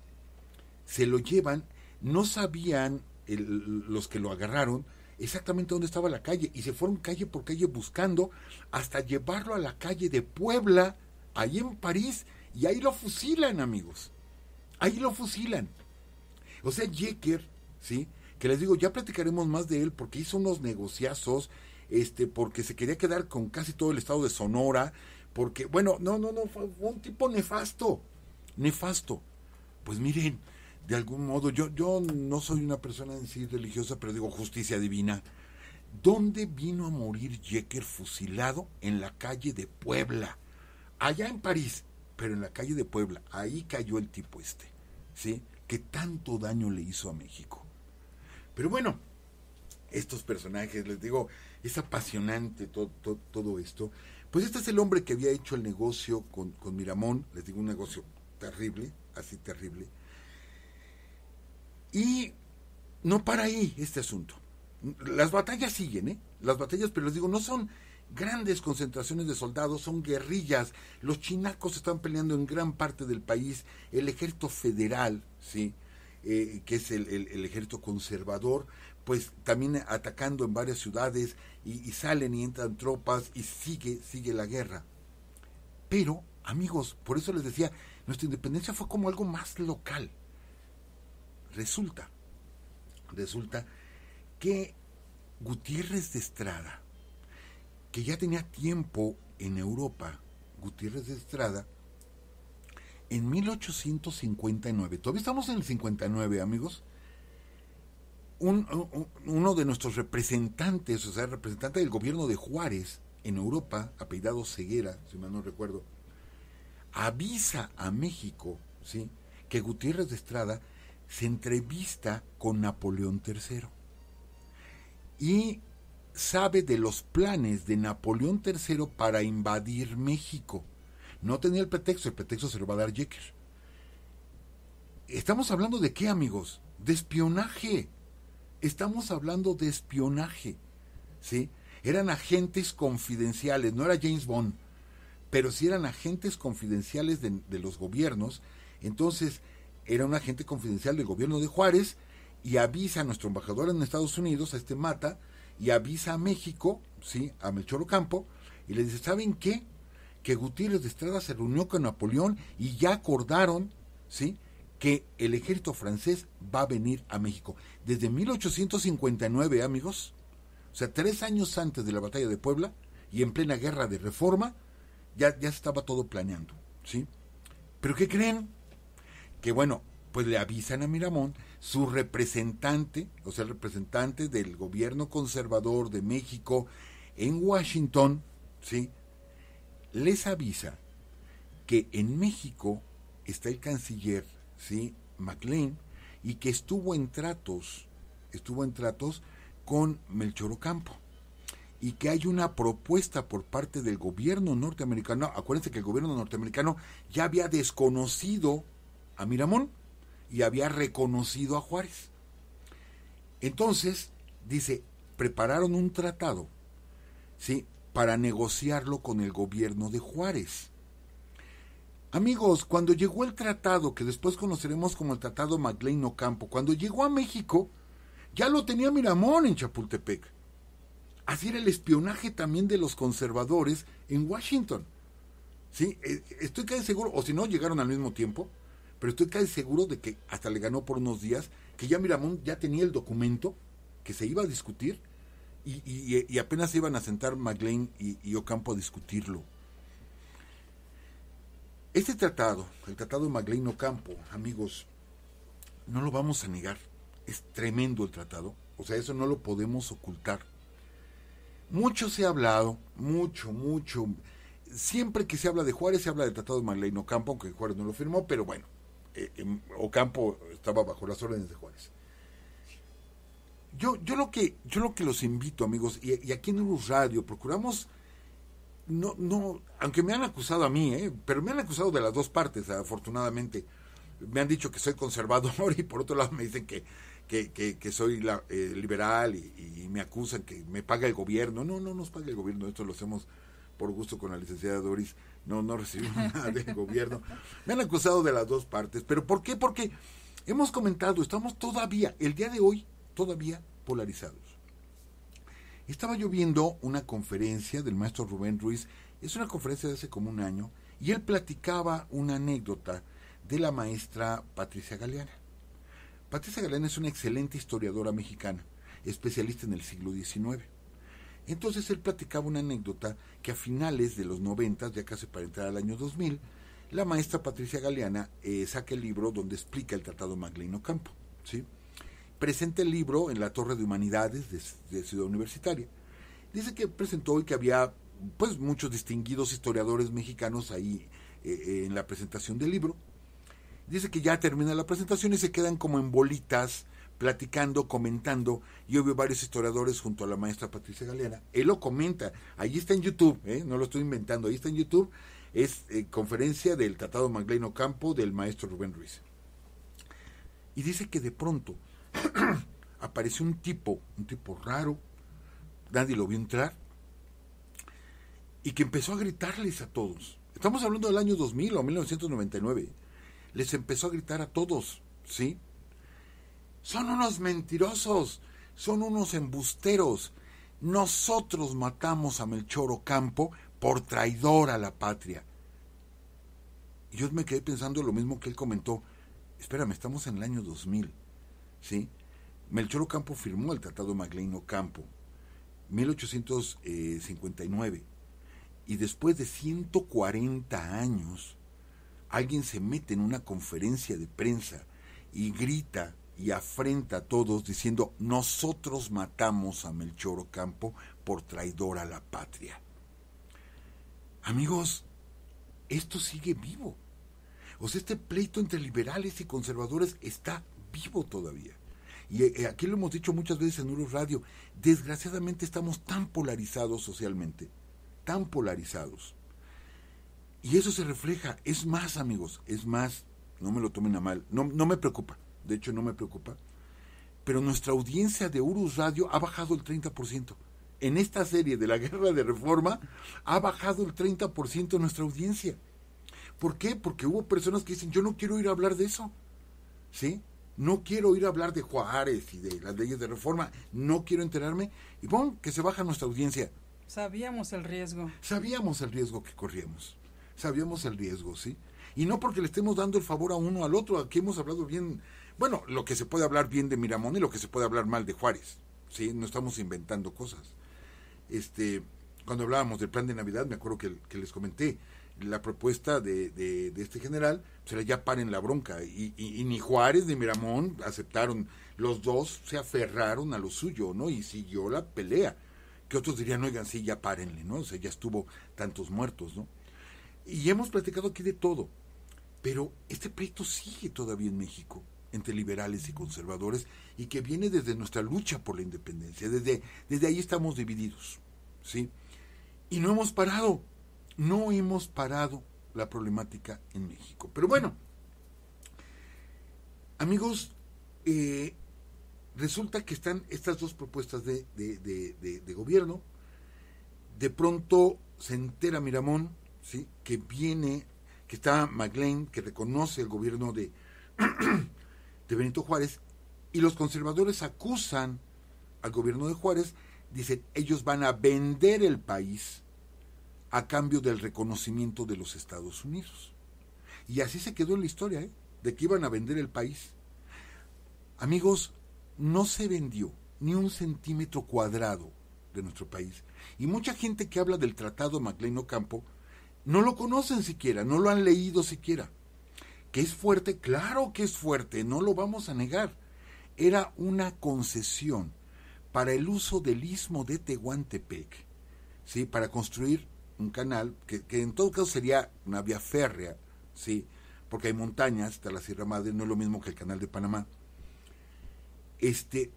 Speaker 2: se lo llevan, no sabían los que lo agarraron exactamente dónde estaba la calle y se fueron calle por calle buscando hasta llevarlo a la calle de Puebla, ahí en París, y ahí lo fusilan, amigos. Ahí lo fusilan. O sea, Jecker, ¿sí? Que les digo, ya platicaremos más de él porque hizo unos negociazos, este, porque se quería quedar con casi todo el estado de Sonora, porque, bueno, no, no, no, fue un tipo nefasto, nefasto. Pues miren, de algún modo, yo, yo no soy una persona en sí religiosa, pero digo justicia divina. ¿Dónde vino a morir Jecker fusilado? En la calle de Puebla. Allá en París, pero en la calle de Puebla. Ahí cayó el tipo este, ¿sí? Que tanto daño le hizo a México. Pero bueno, estos personajes, les digo, es apasionante todo, todo, esto. Pues este es el hombre que había hecho el negocio con, con Miramón, les digo, un negocio terrible, así terrible. Y no para ahí este asunto. Las batallas siguen, ¿eh? Las batallas, pero les digo, no son grandes concentraciones de soldados, son guerrillas. Los chinacos están peleando en gran parte del país. El ejército federal, ¿sí? Eh, que es el, ejército conservador, pues también atacando en varias ciudades y, y salen y entran tropas y sigue, sigue la guerra. Pero, amigos, por eso les decía, nuestra independencia fue como algo más local. Resulta, resulta que Gutiérrez de Estrada, que ya tenía tiempo en Europa, Gutiérrez de Estrada, en 1859, todavía estamos en el 59, amigos, uno de nuestros representantes, o sea, representante del gobierno de Juárez en Europa, apellidado Ceguera, si mal no recuerdo, avisa a México, ¿sí? Que Gutiérrez de Estrada se entrevista con Napoleón III y sabe de los planes de Napoleón III para invadir México. No tenía el pretexto, el pretexto se lo va a dar Jekyll. Estamos hablando de qué, amigos? De espionaje. Estamos hablando de espionaje. ¿Sí? Eran agentes confidenciales, no era James Bond pero si eran agentes confidenciales de, los gobiernos, entonces era un agente confidencial del gobierno de Juárez y avisa a nuestro embajador en Estados Unidos, a este Mata, y avisa a México, sí, a Melchor Ocampo, y le dice, ¿saben qué? Que Gutiérrez de Estrada se reunió con Napoleón y ya acordaron, sí, que el ejército francés va a venir a México. Desde 1859, amigos, o sea, tres años antes de la batalla de Puebla y en plena guerra de reforma, ya, ya estaba todo planeando, ¿sí? Pero ¿qué creen? Que bueno, pues le avisan a Miramón, su representante, o sea, el representante del gobierno conservador de México en Washington, ¿sí? Les avisa que en México está el canciller, ¿sí? MacLean, y que estuvo en tratos, estuvo en tratos con Melchor Ocampo y que hay una propuesta por parte del gobierno norteamericano. Acuérdense que el gobierno norteamericano ya había desconocido a Miramón y había reconocido a Juárez. Entonces, dice, prepararon un tratado, ¿sí? Para negociarlo con el gobierno de Juárez. Amigos, cuando llegó el tratado, que después conoceremos como el Tratado McLean Ocampo, cuando llegó a México, ya lo tenía Miramón en Chapultepec. Así era el espionaje también de los conservadores en Washington. ¿Sí? Eh, estoy casi seguro, o si no, llegaron al mismo tiempo, pero estoy casi seguro de que hasta le ganó por unos días, que ya Miramón ya tenía el documento que se iba a discutir y, apenas se iban a sentar McLean y, Ocampo a discutirlo. Este tratado, el tratado de ocampo amigos, no lo vamos a negar. Es tremendo el tratado. O sea, eso no lo podemos ocultar. Mucho se ha hablado, mucho, mucho. Siempre que se habla de Juárez se habla del Tratado de Marlene Ocampo, aunque Juárez no lo firmó, pero bueno, eh, em, Ocampo estaba bajo las órdenes de Juárez. Yo, yo, lo, que, yo lo que los invito, amigos, y, aquí en Urus Radio procuramos no, no, aunque me han acusado a mí, ¿eh? pero me han acusado de las dos partes, afortunadamente. Me han dicho que soy conservador y por otro lado me dicen que que, soy la, eh, liberal y, me acusan que me paga el gobierno. No, no nos paga el gobierno, esto lo hacemos por gusto con la licenciada Doris. No, no recibimos nada del gobierno. Me han acusado de las dos partes. ¿Pero por qué? Porque hemos comentado, estamos todavía, el día de hoy, todavía polarizados. Estaba yo viendo una conferencia del maestro Rubén Ruiz, es una conferencia de hace como un año, y él platicaba una anécdota de la maestra Patricia Galeana. Patricia Galeana es una excelente historiadora mexicana, especialista en el siglo XIX. Entonces él platicaba una anécdota que a finales de los 90, ya casi para entrar al año 2000, la maestra Patricia Galeana eh, saca el libro donde explica el Tratado Maglino Campo. ¿sí? Presenta el libro en la Torre de Humanidades de, Ciudad Universitaria. Dice que presentó y que había pues muchos distinguidos historiadores mexicanos ahí eh, eh, en la presentación del libro Dice que ya termina la presentación y se quedan como en bolitas, platicando, comentando. Yo vi varios historiadores junto a la maestra Patricia Galera. Él lo comenta. ahí está en YouTube, ¿eh? no lo estoy inventando. Ahí está en YouTube. Es eh, conferencia del Tratado Magleino Campo del maestro Rubén Ruiz. Y dice que de pronto apareció un tipo, un tipo raro. Nadie lo vio entrar. Y que empezó a gritarles a todos. Estamos hablando del año 2000 o 1999 les empezó a gritar a todos, ¿sí? Son unos mentirosos, son unos embusteros. Nosotros matamos a Melchor Ocampo por traidor a la patria. Y yo me quedé pensando lo mismo que él comentó. Espérame, estamos en el año 2000, ¿sí? Melchor Ocampo firmó el Tratado Maglein Ocampo, 1859. Eh, y después de 140 años, alguien se mete en una conferencia de prensa y grita y afrenta a todos diciendo nosotros matamos a Melchor Ocampo por traidor a la patria. Amigos, esto sigue vivo. O sea, este pleito entre liberales y conservadores está vivo todavía. Y eh, aquí lo hemos dicho muchas veces en Uru Radio, desgraciadamente estamos tan polarizados socialmente, tan polarizados, y eso se refleja, es más amigos, es más, no me lo tomen a mal, no, no me preocupa, de hecho no me preocupa, pero nuestra audiencia de Urus Radio ha bajado el 30%. En esta serie de la guerra de reforma ha bajado el 30% nuestra audiencia. ¿Por qué? Porque hubo personas que dicen, yo no quiero ir a hablar de eso. ¿Sí? No quiero ir a hablar de Juárez y de las leyes de reforma. No quiero enterarme. Y pon que se baja nuestra audiencia. Sabíamos el riesgo. Sabíamos el riesgo que corríamos sabíamos el riesgo, ¿sí? Y no porque le estemos dando el favor a uno al otro, aquí hemos hablado bien, bueno, lo que se puede hablar bien de Miramón y lo que se puede hablar mal de Juárez, ¿sí? No estamos inventando cosas. Este, cuando hablábamos del plan de Navidad, me acuerdo que, les comenté, la propuesta de, este general, Se pues, era ya paren la bronca. Y, y, ni Juárez ni Miramón aceptaron. Los dos se aferraron a lo suyo, ¿no? Y siguió la pelea. Que otros dirían, oigan, sí, ya párenle, ¿no? O sea, ya estuvo tantos muertos, ¿no? Y hemos platicado aquí de todo, pero este proyecto sigue todavía en México entre liberales y conservadores y que viene desde nuestra lucha por la independencia. Desde, desde ahí estamos divididos. ¿sí? Y no hemos parado, no hemos parado la problemática en México. Pero bueno, amigos, eh, resulta que están estas dos propuestas de, de, de, gobierno. De pronto se entera Miramón que viene, que está McLean, que reconoce el gobierno de, de Benito Juárez, y los conservadores acusan al gobierno de Juárez, dicen, ellos van a vender el país a cambio del reconocimiento de los Estados Unidos. Y así se quedó en la historia, ¿eh? de que iban a vender el país. Amigos, no se vendió ni un centímetro cuadrado de nuestro país. Y mucha gente que habla del Tratado Maclean Ocampo no lo conocen siquiera, no lo han leído siquiera. ¿Que es fuerte? Claro que es fuerte, no lo vamos a negar. Era una concesión para el uso del istmo de Tehuantepec, ¿sí? para construir un canal que, en todo caso sería una vía férrea, ¿sí? porque hay montañas, hasta la Sierra Madre, no es lo mismo que el canal de Panamá. Este,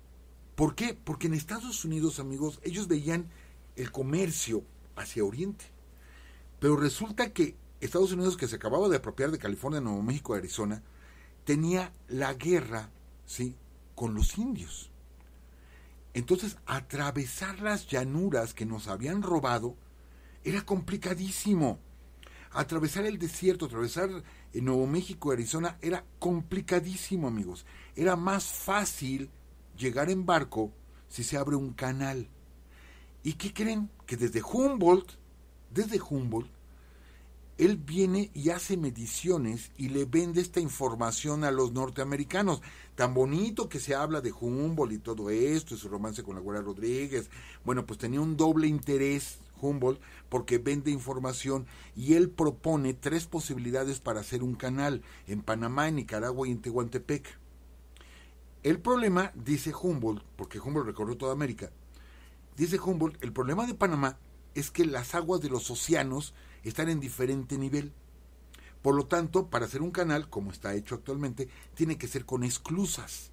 Speaker 2: ¿Por qué? Porque en Estados Unidos, amigos, ellos veían el comercio hacia Oriente. Pero resulta que Estados Unidos, que se acababa de apropiar de California, Nuevo México, Arizona, tenía la guerra, ¿sí? Con los indios. Entonces, atravesar las llanuras que nos habían robado era complicadísimo. Atravesar el desierto, atravesar eh, Nuevo México, Arizona, era complicadísimo, amigos. Era más fácil llegar en barco si se abre un canal. ¿Y qué creen? Que desde Humboldt desde Humboldt, él viene y hace mediciones y le vende esta información a los norteamericanos. Tan bonito que se habla de Humboldt y todo esto, y su romance con la Guerra Rodríguez. Bueno, pues tenía un doble interés Humboldt porque vende información y él propone tres posibilidades para hacer un canal en Panamá, en Nicaragua y en Tehuantepec. El problema, dice Humboldt, porque Humboldt recorrió toda América, dice Humboldt, el problema de Panamá es que las aguas de los océanos están en diferente nivel. Por lo tanto, para hacer un canal, como está hecho actualmente, tiene que ser con esclusas.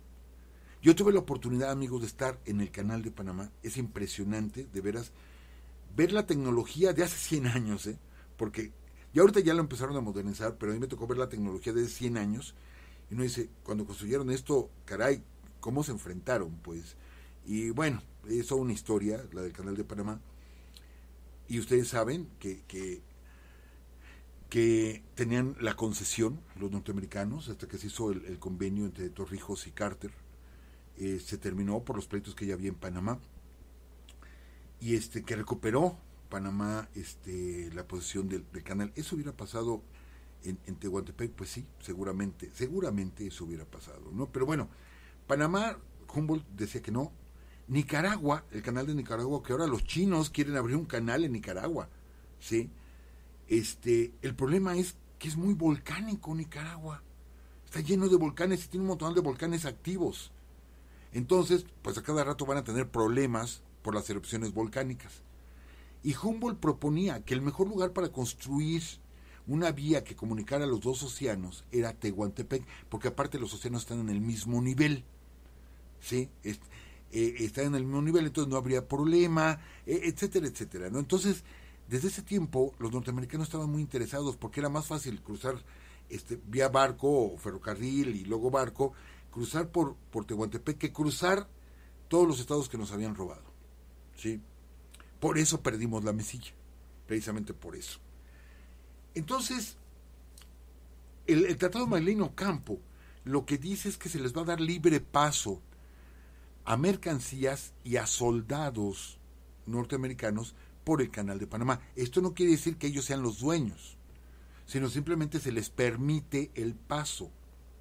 Speaker 2: Yo tuve la oportunidad, amigos, de estar en el canal de Panamá. Es impresionante, de veras, ver la tecnología de hace 100 años, ¿eh? porque ya ahorita ya lo empezaron a modernizar, pero a mí me tocó ver la tecnología de 100 años. Y uno dice, cuando construyeron esto, caray, ¿cómo se enfrentaron? Pues, y bueno, es una historia, la del canal de Panamá y ustedes saben que, que, tenían la concesión los norteamericanos hasta que se hizo el, convenio entre Torrijos y Carter. Eh, se terminó por los pleitos que ya había en Panamá y este que recuperó Panamá este la posesión del, canal. Eso hubiera pasado en, en, Tehuantepec, pues sí, seguramente, seguramente eso hubiera pasado, ¿no? Pero bueno, Panamá, Humboldt decía que no, Nicaragua, el canal de Nicaragua, que ahora los chinos quieren abrir un canal en Nicaragua, ¿sí? Este, el problema es que es muy volcánico Nicaragua. Está lleno de volcanes y tiene un montón de volcanes activos. Entonces, pues a cada rato van a tener problemas por las erupciones volcánicas. Y Humboldt proponía que el mejor lugar para construir una vía que comunicara los dos océanos era Tehuantepec, porque aparte los océanos están en el mismo nivel. ¿Sí? Este, eh, está en el mismo nivel, entonces no habría problema, e, etcétera, etcétera. ¿no? Entonces, desde ese tiempo los norteamericanos estaban muy interesados porque era más fácil cruzar este, vía barco o ferrocarril y luego barco, cruzar por, por Tehuantepec que cruzar todos los estados que nos habían robado. ¿sí? Por eso perdimos la mesilla, precisamente por eso. Entonces, el, Tratado Magdaleno Campo lo que dice es que se les va a dar libre paso a mercancías y a soldados norteamericanos por el Canal de Panamá. Esto no quiere decir que ellos sean los dueños, sino simplemente se les permite el paso,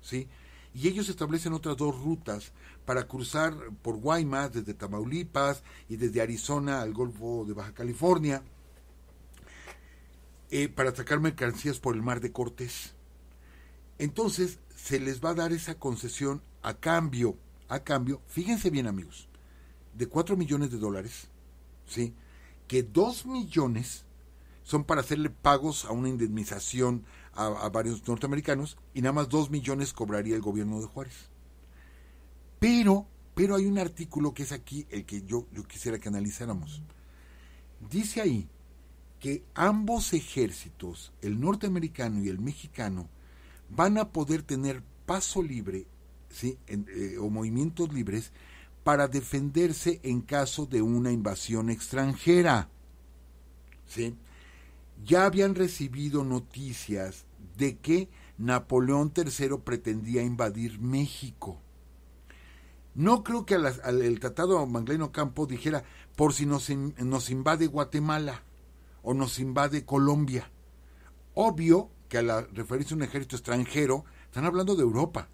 Speaker 2: ¿sí? Y ellos establecen otras dos rutas para cruzar por Guaymas desde Tamaulipas y desde Arizona al Golfo de Baja California eh, para sacar mercancías por el Mar de Cortés. Entonces se les va a dar esa concesión a cambio a cambio, fíjense bien amigos, de 4 millones de dólares, ¿sí? que 2 millones son para hacerle pagos a una indemnización a, varios norteamericanos y nada más 2 millones cobraría el gobierno de Juárez. Pero, pero hay un artículo que es aquí el que yo, yo quisiera que analizáramos. Dice ahí que ambos ejércitos, el norteamericano y el mexicano, van a poder tener paso libre ¿sí? Eh, o movimientos libres para defenderse en caso de una invasión extranjera. ¿sí? Ya habían recibido noticias de que Napoleón III pretendía invadir México. No creo que el tratado Mangleno Campos dijera por si nos, nos invade Guatemala o nos invade Colombia. Obvio que al referirse a un ejército extranjero, están hablando de Europa,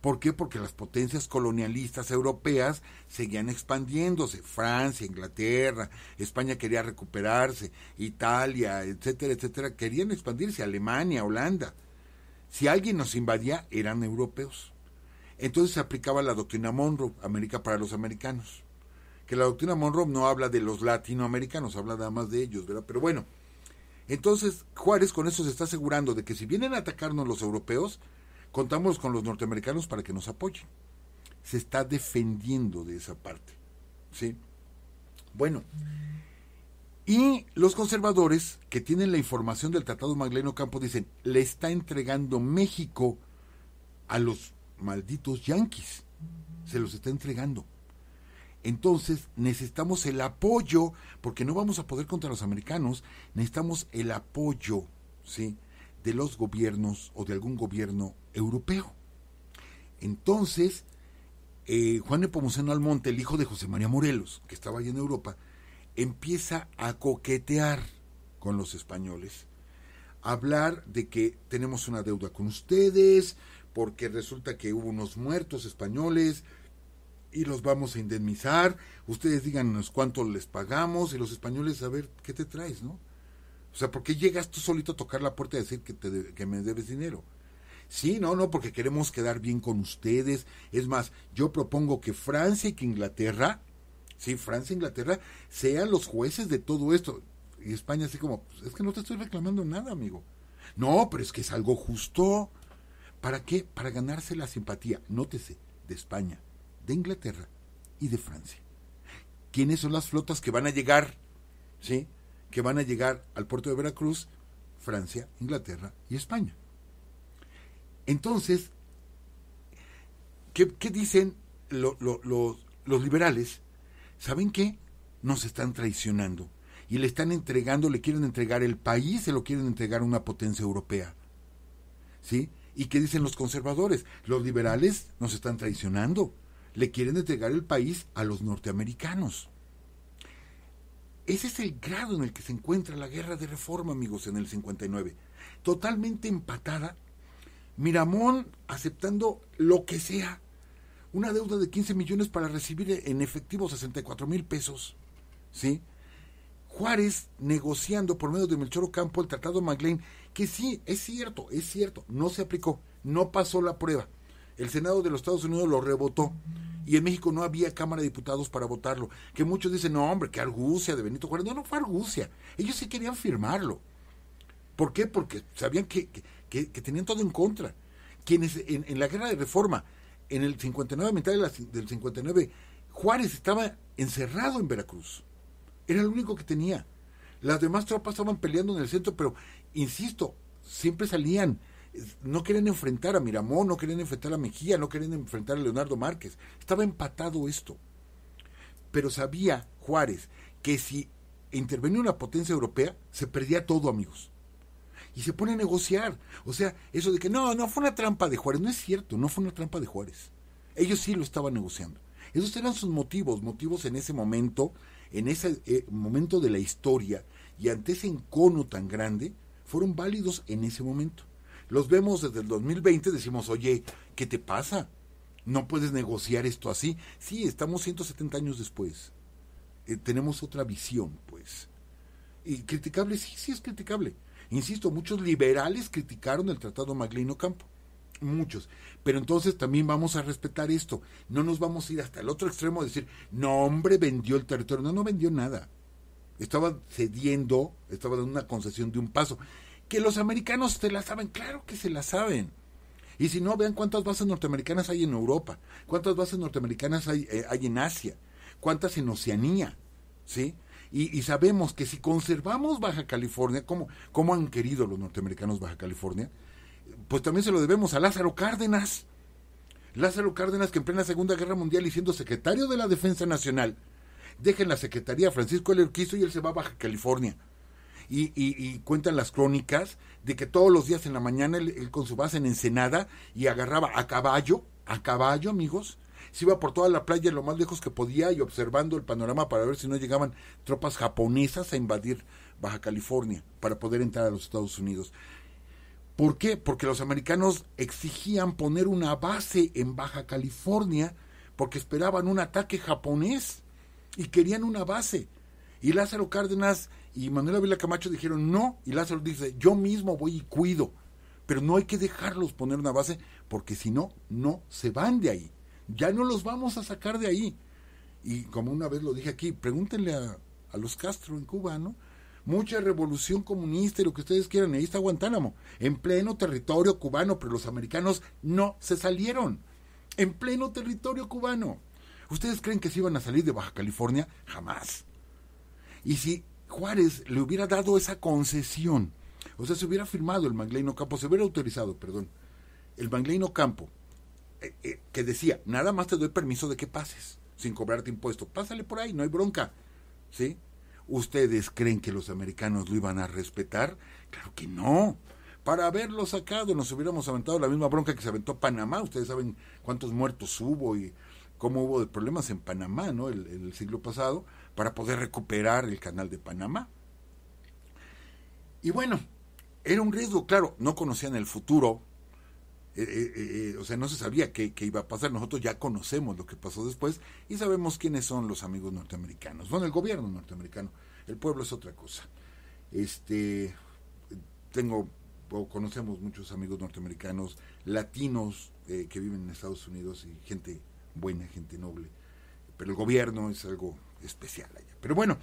Speaker 2: ¿Por qué? Porque las potencias colonialistas europeas seguían expandiéndose. Francia, Inglaterra, España quería recuperarse, Italia, etcétera, etcétera, querían expandirse, Alemania, Holanda. Si alguien nos invadía, eran europeos. Entonces se aplicaba la doctrina Monroe, América para los americanos. Que la doctrina Monroe no habla de los latinoamericanos, habla nada más de ellos, ¿verdad? Pero bueno, entonces Juárez con eso se está asegurando de que si vienen a atacarnos los europeos, Contamos con los norteamericanos para que nos apoyen. Se está defendiendo de esa parte. ¿Sí? Bueno. Y los conservadores que tienen la información del Tratado magleno Campo dicen, le está entregando México a los malditos yanquis. Se los está entregando. Entonces necesitamos el apoyo, porque no vamos a poder contra los americanos, necesitamos el apoyo, ¿sí? de los gobiernos o de algún gobierno europeo. Entonces, eh, Juan de Nepomuceno Almonte, el hijo de José María Morelos, que estaba allí en Europa, empieza a coquetear con los españoles, a hablar de que tenemos una deuda con ustedes, porque resulta que hubo unos muertos españoles y los vamos a indemnizar, ustedes díganos cuánto les pagamos y los españoles a ver qué te traes, ¿no? O sea, ¿por qué llegas tú solito a tocar la puerta y decir que, te que me debes dinero? Sí, no, no, porque queremos quedar bien con ustedes. Es más, yo propongo que Francia y que Inglaterra, sí, Francia e Inglaterra, sean los jueces de todo esto. Y España así como, pues, es que no te estoy reclamando nada, amigo. No, pero es que es algo justo. ¿Para qué? Para ganarse la simpatía, nótese, de España, de Inglaterra y de Francia. ¿Quiénes son las flotas que van a llegar? ¿Sí? que van a llegar al puerto de Veracruz, Francia, Inglaterra y España. Entonces, ¿qué, dicen los liberales? ¿Saben qué? Nos están traicionando y le están entregando, le quieren entregar el país, se lo quieren entregar a una potencia europea. ¿Sí? ¿Y qué dicen los conservadores? Los liberales nos están traicionando. Le quieren entregar el país a los norteamericanos. Ese es el grado en el que se encuentra la guerra de reforma, amigos, en el 59. Totalmente empatada. Miramón aceptando lo que sea. Una deuda de 15 millones para recibir eh, en efectivo 64 mil pesos. ¿Sí? Juárez negociando por medio de Melchor Ocampo el Tratado Maglein, que sí, es cierto, es cierto, no se aplicó, no pasó la prueba el Senado de los Estados Unidos lo rebotó y en México no había Cámara de Diputados para votarlo. Que muchos dicen, no, hombre, que argucia de Benito Juárez. No, no fue argucia. Ellos sí querían firmarlo. ¿Por qué? Porque sabían que, tenían todo en contra. Quienes en, la guerra de reforma, en el 59, mitad del 59, Juárez estaba encerrado en Veracruz. Era el único que tenía. Las demás tropas estaban peleando en el centro, pero, insisto, siempre salían no querían enfrentar a Miramón, no querían enfrentar a Mejía, no querían enfrentar a Leonardo Márquez. Estaba empatado esto. Pero sabía Juárez que si intervenía una potencia europea, se perdía todo, amigos. Y se pone a negociar. O sea, eso de que no, no fue una trampa de Juárez. No es cierto, no fue una trampa de Juárez. Ellos sí lo estaban negociando. Esos eran sus motivos, motivos en ese momento, en ese eh, momento de la historia y ante ese encono tan grande, fueron válidos en ese momento los vemos desde el 2020, decimos, oye, ¿qué te pasa? No puedes negociar esto así. Sí, estamos 170 años después. Eh, tenemos otra visión, pues. Y criticable, sí, sí es criticable. Insisto, muchos liberales criticaron el Tratado Maglino Campo. Muchos. Pero entonces también vamos a respetar esto. No nos vamos a ir hasta el otro extremo a decir, no, hombre, vendió el territorio. No, no vendió nada. Estaba cediendo, estaba dando una concesión de un paso que los americanos se la saben, claro que se la saben. Y si no, vean cuántas bases norteamericanas hay en Europa, cuántas bases norteamericanas hay, eh, en Asia, cuántas en Oceanía, ¿sí? Y, sabemos que si conservamos Baja California, como, como han querido los norteamericanos Baja California, pues también se lo debemos a Lázaro Cárdenas. Lázaro Cárdenas, que en plena Segunda Guerra Mundial y siendo secretario de la Defensa Nacional, dejen la Secretaría a Francisco Urquizo y él se va a Baja California y, cuentan las crónicas de que todos los días en la mañana él, él, con su base en Ensenada y agarraba a caballo, a caballo amigos, se iba por toda la playa lo más lejos que podía y observando el panorama para ver si no llegaban tropas japonesas a invadir Baja California para poder entrar a los Estados Unidos. ¿Por qué? Porque los americanos exigían poner una base en Baja California porque esperaban un ataque japonés y querían una base. Y Lázaro Cárdenas y Manuel Ávila Camacho dijeron no, y Lázaro dice, yo mismo voy y cuido, pero no hay que dejarlos poner una base, porque si no, no se van de ahí. Ya no los vamos a sacar de ahí. Y como una vez lo dije aquí, pregúntenle a, a los Castro en Cuba, ¿no? Mucha revolución comunista y lo que ustedes quieran, ahí está Guantánamo, en pleno territorio cubano, pero los americanos no se salieron, en pleno territorio cubano. ¿Ustedes creen que se iban a salir de Baja California? Jamás y si Juárez le hubiera dado esa concesión, o sea, se hubiera firmado el Mangleino Campo, se hubiera autorizado, perdón, el Mangleino Campo, eh, eh, que decía, nada más te doy permiso de que pases, sin cobrarte impuesto, pásale por ahí, no hay bronca, ¿sí? ¿Ustedes creen que los americanos lo iban a respetar? Claro que no. Para haberlo sacado nos hubiéramos aventado la misma bronca que se aventó Panamá. Ustedes saben cuántos muertos hubo y cómo hubo de problemas en Panamá, ¿no? el siglo pasado para poder recuperar el canal de Panamá. Y bueno, era un riesgo, claro, no conocían el futuro, eh, eh, eh, o sea, no se sabía qué, qué, iba a pasar. Nosotros ya conocemos lo que pasó después y sabemos quiénes son los amigos norteamericanos. Bueno, el gobierno norteamericano, el pueblo es otra cosa. Este, tengo o conocemos muchos amigos norteamericanos, latinos que viven en Estados Unidos y gente buena, gente noble. Pero el gobierno es algo especial allá. Pero bueno,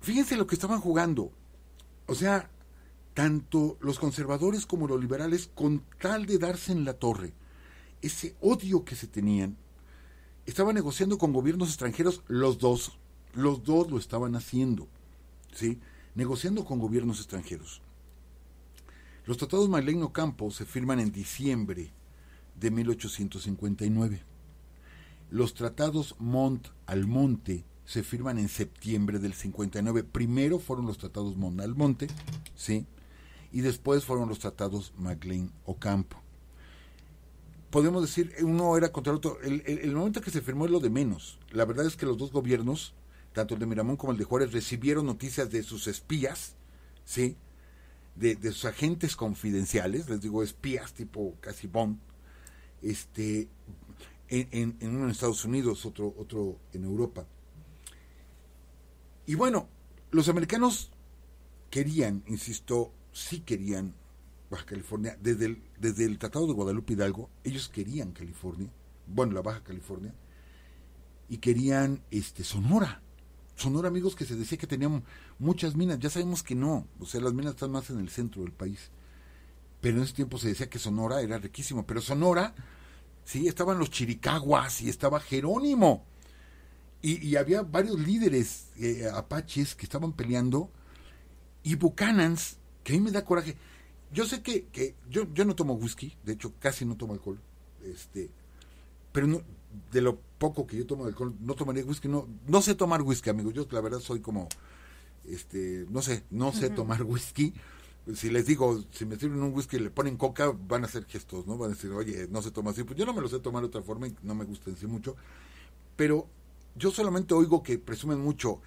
Speaker 2: fíjense lo que estaban jugando. O sea, tanto los conservadores como los liberales, con tal de darse en la torre, ese odio que se tenían, estaban negociando con gobiernos extranjeros los dos. Los dos lo estaban haciendo, ¿sí? Negociando con gobiernos extranjeros. Los tratados Maligno Campo se firman en diciembre de 1859. Los tratados Mont al Monte se firman en septiembre del 59. Primero fueron los tratados Mont al Monte, ¿sí? Y después fueron los tratados MacLean Ocampo. Podemos decir, uno era contra el otro. El, momento que se firmó es lo de menos. La verdad es que los dos gobiernos, tanto el de Miramón como el de Juárez, recibieron noticias de sus espías, ¿sí? De, de, sus agentes confidenciales, les digo espías tipo casi Bond, este, en, uno en Estados Unidos, otro, otro en Europa. Y bueno, los americanos querían, insisto, sí querían Baja California, desde el, desde el Tratado de Guadalupe Hidalgo, ellos querían California, bueno, la Baja California, y querían este Sonora. Sonora, amigos, que se decía que tenían muchas minas, ya sabemos que no, o sea, las minas están más en el centro del país. Pero en ese tiempo se decía que Sonora era riquísimo, pero Sonora ¿sí? Estaban los chiricaguas y estaba Jerónimo. Y, había varios líderes eh, apaches que estaban peleando. Y Bucanans que a mí me da coraje. Yo sé que, yo, yo, no tomo whisky, de hecho casi no tomo alcohol. Este, pero no, de lo poco que yo tomo alcohol, no tomaría whisky, no, no sé tomar whisky, amigo. Yo la verdad soy como, este, no sé, no sé tomar whisky si les digo, si me sirven un whisky y le ponen coca, van a hacer gestos, ¿no? Van a decir, oye, no se toma así. Pues yo no me lo sé tomar de otra forma y no me gusta en sí mucho. Pero yo solamente oigo que presumen mucho.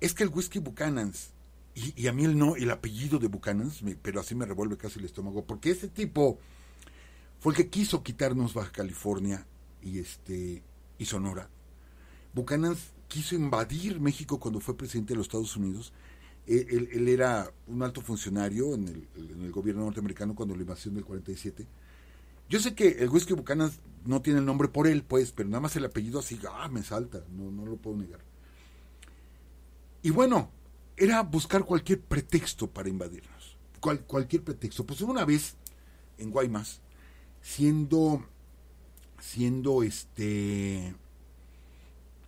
Speaker 2: Es que el whisky Buchanan's, y, a mí el no, el apellido de Buchanan's, pero así me revuelve casi el estómago, porque ese tipo fue el que quiso quitarnos Baja California y, este, y Sonora. Buchanan's quiso invadir México cuando fue presidente de los Estados Unidos él, era un alto funcionario en el, gobierno norteamericano cuando la invasión del 47. Yo sé que el whisky Bucanas no tiene el nombre por él, pues, pero nada más el apellido así, ah, me salta, no, no lo puedo negar. Y bueno, era buscar cualquier pretexto para invadirnos, cualquier pretexto. Pues una vez en Guaymas, siendo, siendo este,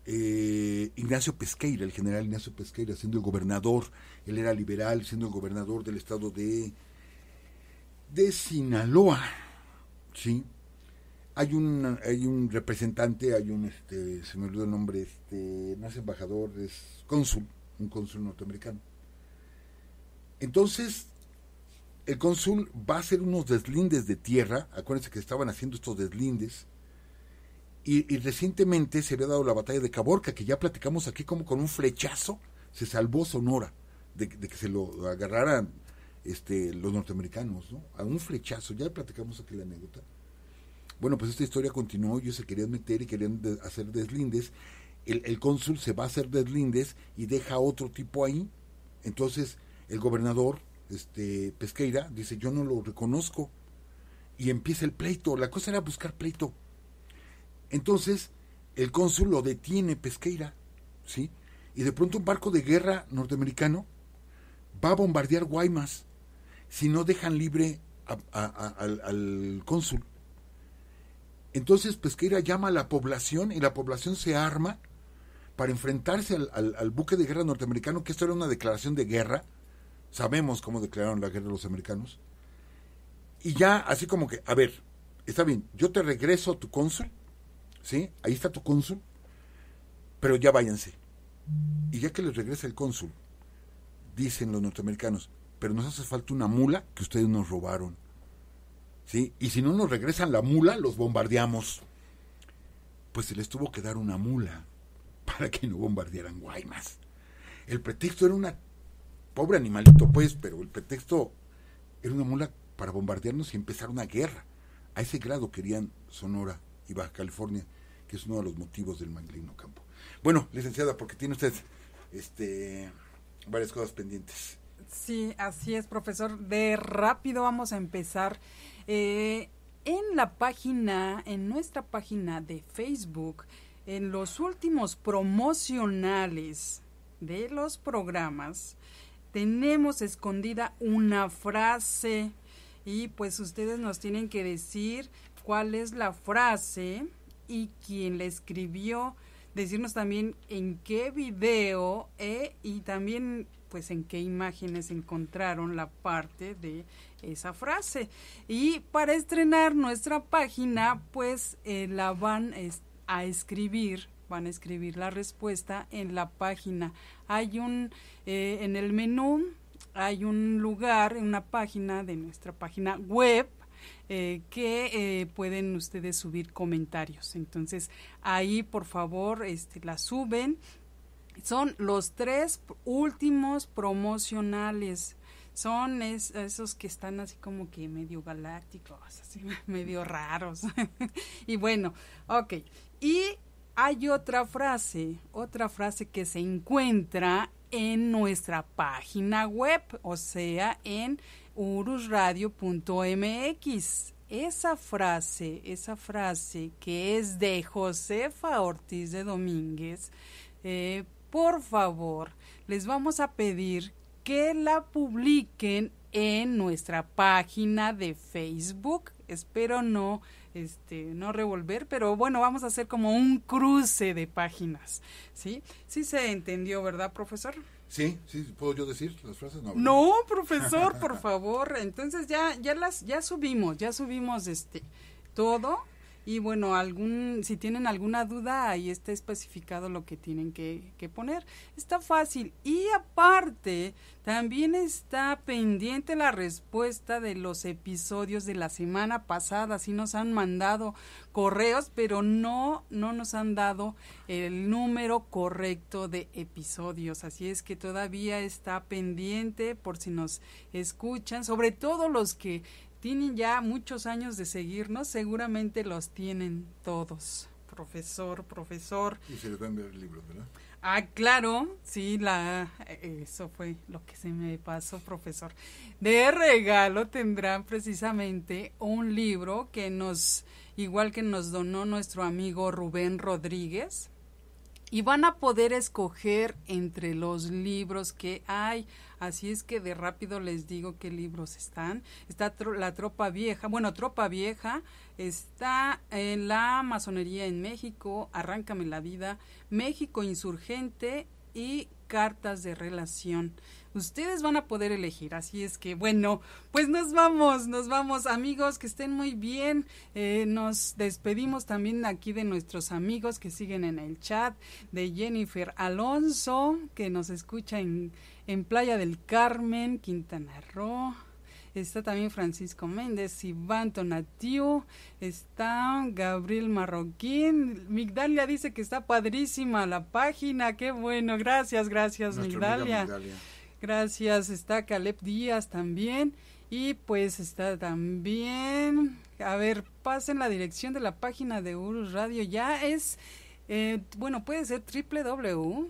Speaker 2: eh, Ignacio Pesqueira, el general Ignacio Pesqueira, siendo el gobernador, él era liberal, siendo el gobernador del estado de, de Sinaloa, ¿sí? Hay un, hay un representante, hay un, este, se me olvidó el nombre, este, no es embajador, es cónsul, un cónsul norteamericano. Entonces, el cónsul va a hacer unos deslindes de tierra, acuérdense que estaban haciendo estos deslindes, y, recientemente se había dado la batalla de Caborca, que ya platicamos aquí como con un flechazo se salvó Sonora de, que se lo agarraran este, los norteamericanos, ¿no? A un flechazo, ya platicamos aquí la anécdota. Bueno, pues esta historia continuó, ellos se querían meter y querían hacer deslindes. El, el cónsul se va a hacer deslindes y deja a otro tipo ahí. Entonces el gobernador, este, Pesqueira, dice, yo no lo reconozco. Y empieza el pleito. La cosa era buscar pleito entonces, el cónsul lo detiene Pesqueira, ¿sí? Y de pronto un barco de guerra norteamericano va a bombardear Guaymas si no dejan libre al, cónsul. Entonces Pesqueira llama a la población y la población se arma para enfrentarse al, al, buque de guerra norteamericano, que esto era una declaración de guerra. Sabemos cómo declararon la guerra los americanos. Y ya así como que, a ver, está bien, yo te regreso a tu cónsul, ¿sí? Ahí está tu cónsul, pero ya váyanse. Y ya que les regresa el cónsul, dicen los norteamericanos, pero nos hace falta una mula que ustedes nos robaron. ¿Sí? Y si no nos regresan la mula, los bombardeamos. Pues se les tuvo que dar una mula para que no bombardearan Guaymas. El pretexto era una pobre animalito, pues, pero el pretexto era una mula para bombardearnos y empezar una guerra. A ese grado querían Sonora y Baja California, que es uno de los motivos del Manglino Campo. Bueno, licenciada, porque tiene usted este, varias cosas pendientes.
Speaker 1: Sí, así es, profesor. De rápido vamos a empezar. Eh, en la página, en nuestra página de Facebook, en los últimos promocionales de los programas, tenemos escondida una frase y pues ustedes nos tienen que decir cuál es la frase y quién la escribió, decirnos también en qué video eh, y también pues en qué imágenes encontraron la parte de esa frase. Y para estrenar nuestra página, pues eh, la van a escribir, van a escribir la respuesta en la página. Hay un, eh, en el menú, hay un lugar, una página de nuestra página web, eh, que eh, pueden ustedes subir comentarios. Entonces, ahí por favor este, la suben. Son los tres últimos promocionales son esos que están así como que medio galácticos, así medio raros. y bueno, ok. Y hay otra frase, otra frase que se encuentra en nuestra página web, o sea, en urusradio.mx. Esa frase, esa frase que es de Josefa Ortiz de Domínguez, eh, por favor, les vamos a pedir que la publiquen en nuestra página de Facebook. Espero no, este, no revolver, pero bueno, vamos a hacer como un cruce de páginas, ¿sí? Sí se entendió, ¿verdad, profesor?
Speaker 2: Sí, sí, ¿puedo yo decir las frases? No, no profesor,
Speaker 1: por favor. Entonces ya, ya las, ya subimos, ya subimos este todo y bueno, algún, si tienen alguna duda, ahí está especificado lo que tienen que, que poner. Está fácil. Y aparte, también está pendiente la respuesta de los episodios de la semana pasada. Sí nos han mandado correos, pero no, no nos han dado el número correcto de episodios. Así es que todavía está pendiente por si nos escuchan, sobre todo los que tienen ya muchos años de seguirnos, seguramente los tienen todos. Profesor, profesor.
Speaker 2: Y se le a ver libro, ¿verdad?
Speaker 1: Ah, claro, sí, la, eso fue lo que se me pasó, profesor. De regalo tendrán precisamente un libro que nos, igual que nos donó nuestro amigo Rubén Rodríguez, y van a poder escoger entre los libros que hay. Así es que de rápido les digo qué libros están. Está La Tropa Vieja, bueno, Tropa Vieja, está en La Masonería en México, Arráncame la Vida, México Insurgente y cartas de relación. Ustedes van a poder elegir, así es que bueno, pues nos vamos, nos vamos amigos, que estén muy bien. Eh, nos despedimos también aquí de nuestros amigos que siguen en el chat, de Jennifer Alonso, que nos escucha en, en Playa del Carmen, Quintana Roo está también Francisco Méndez, Iván Tonatiu, está Gabriel Marroquín, Migdalia dice que está padrísima la página, qué bueno, gracias, gracias Migdalia. Gracias, está Caleb Díaz también. Y pues está también, a ver, pasen la dirección de la página de Urus Radio, ya es, eh, bueno, puede ser www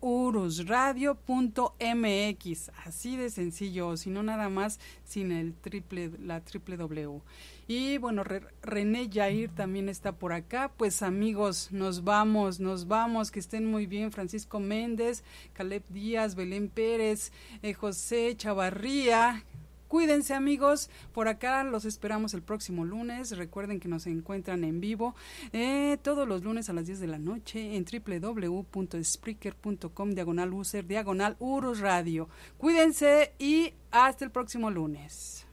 Speaker 1: Urusradio.mx Así de sencillo, sino nada más sin el triple, la triple W. Y bueno, René Yair también está por acá. Pues amigos, nos vamos, nos vamos, que estén muy bien. Francisco Méndez, Caleb Díaz, Belén Pérez, eh, José Chavarría, Cuídense amigos, por acá los esperamos el próximo lunes. Recuerden que nos encuentran en vivo eh, todos los lunes a las 10 de la noche en www.spreaker.com diagonal user diagonal urus radio. Cuídense y hasta el próximo lunes.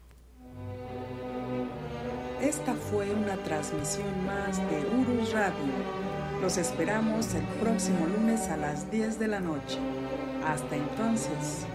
Speaker 1: Esta fue una transmisión más de Urus Radio. Los esperamos el próximo lunes a las 10 de la noche. Hasta entonces.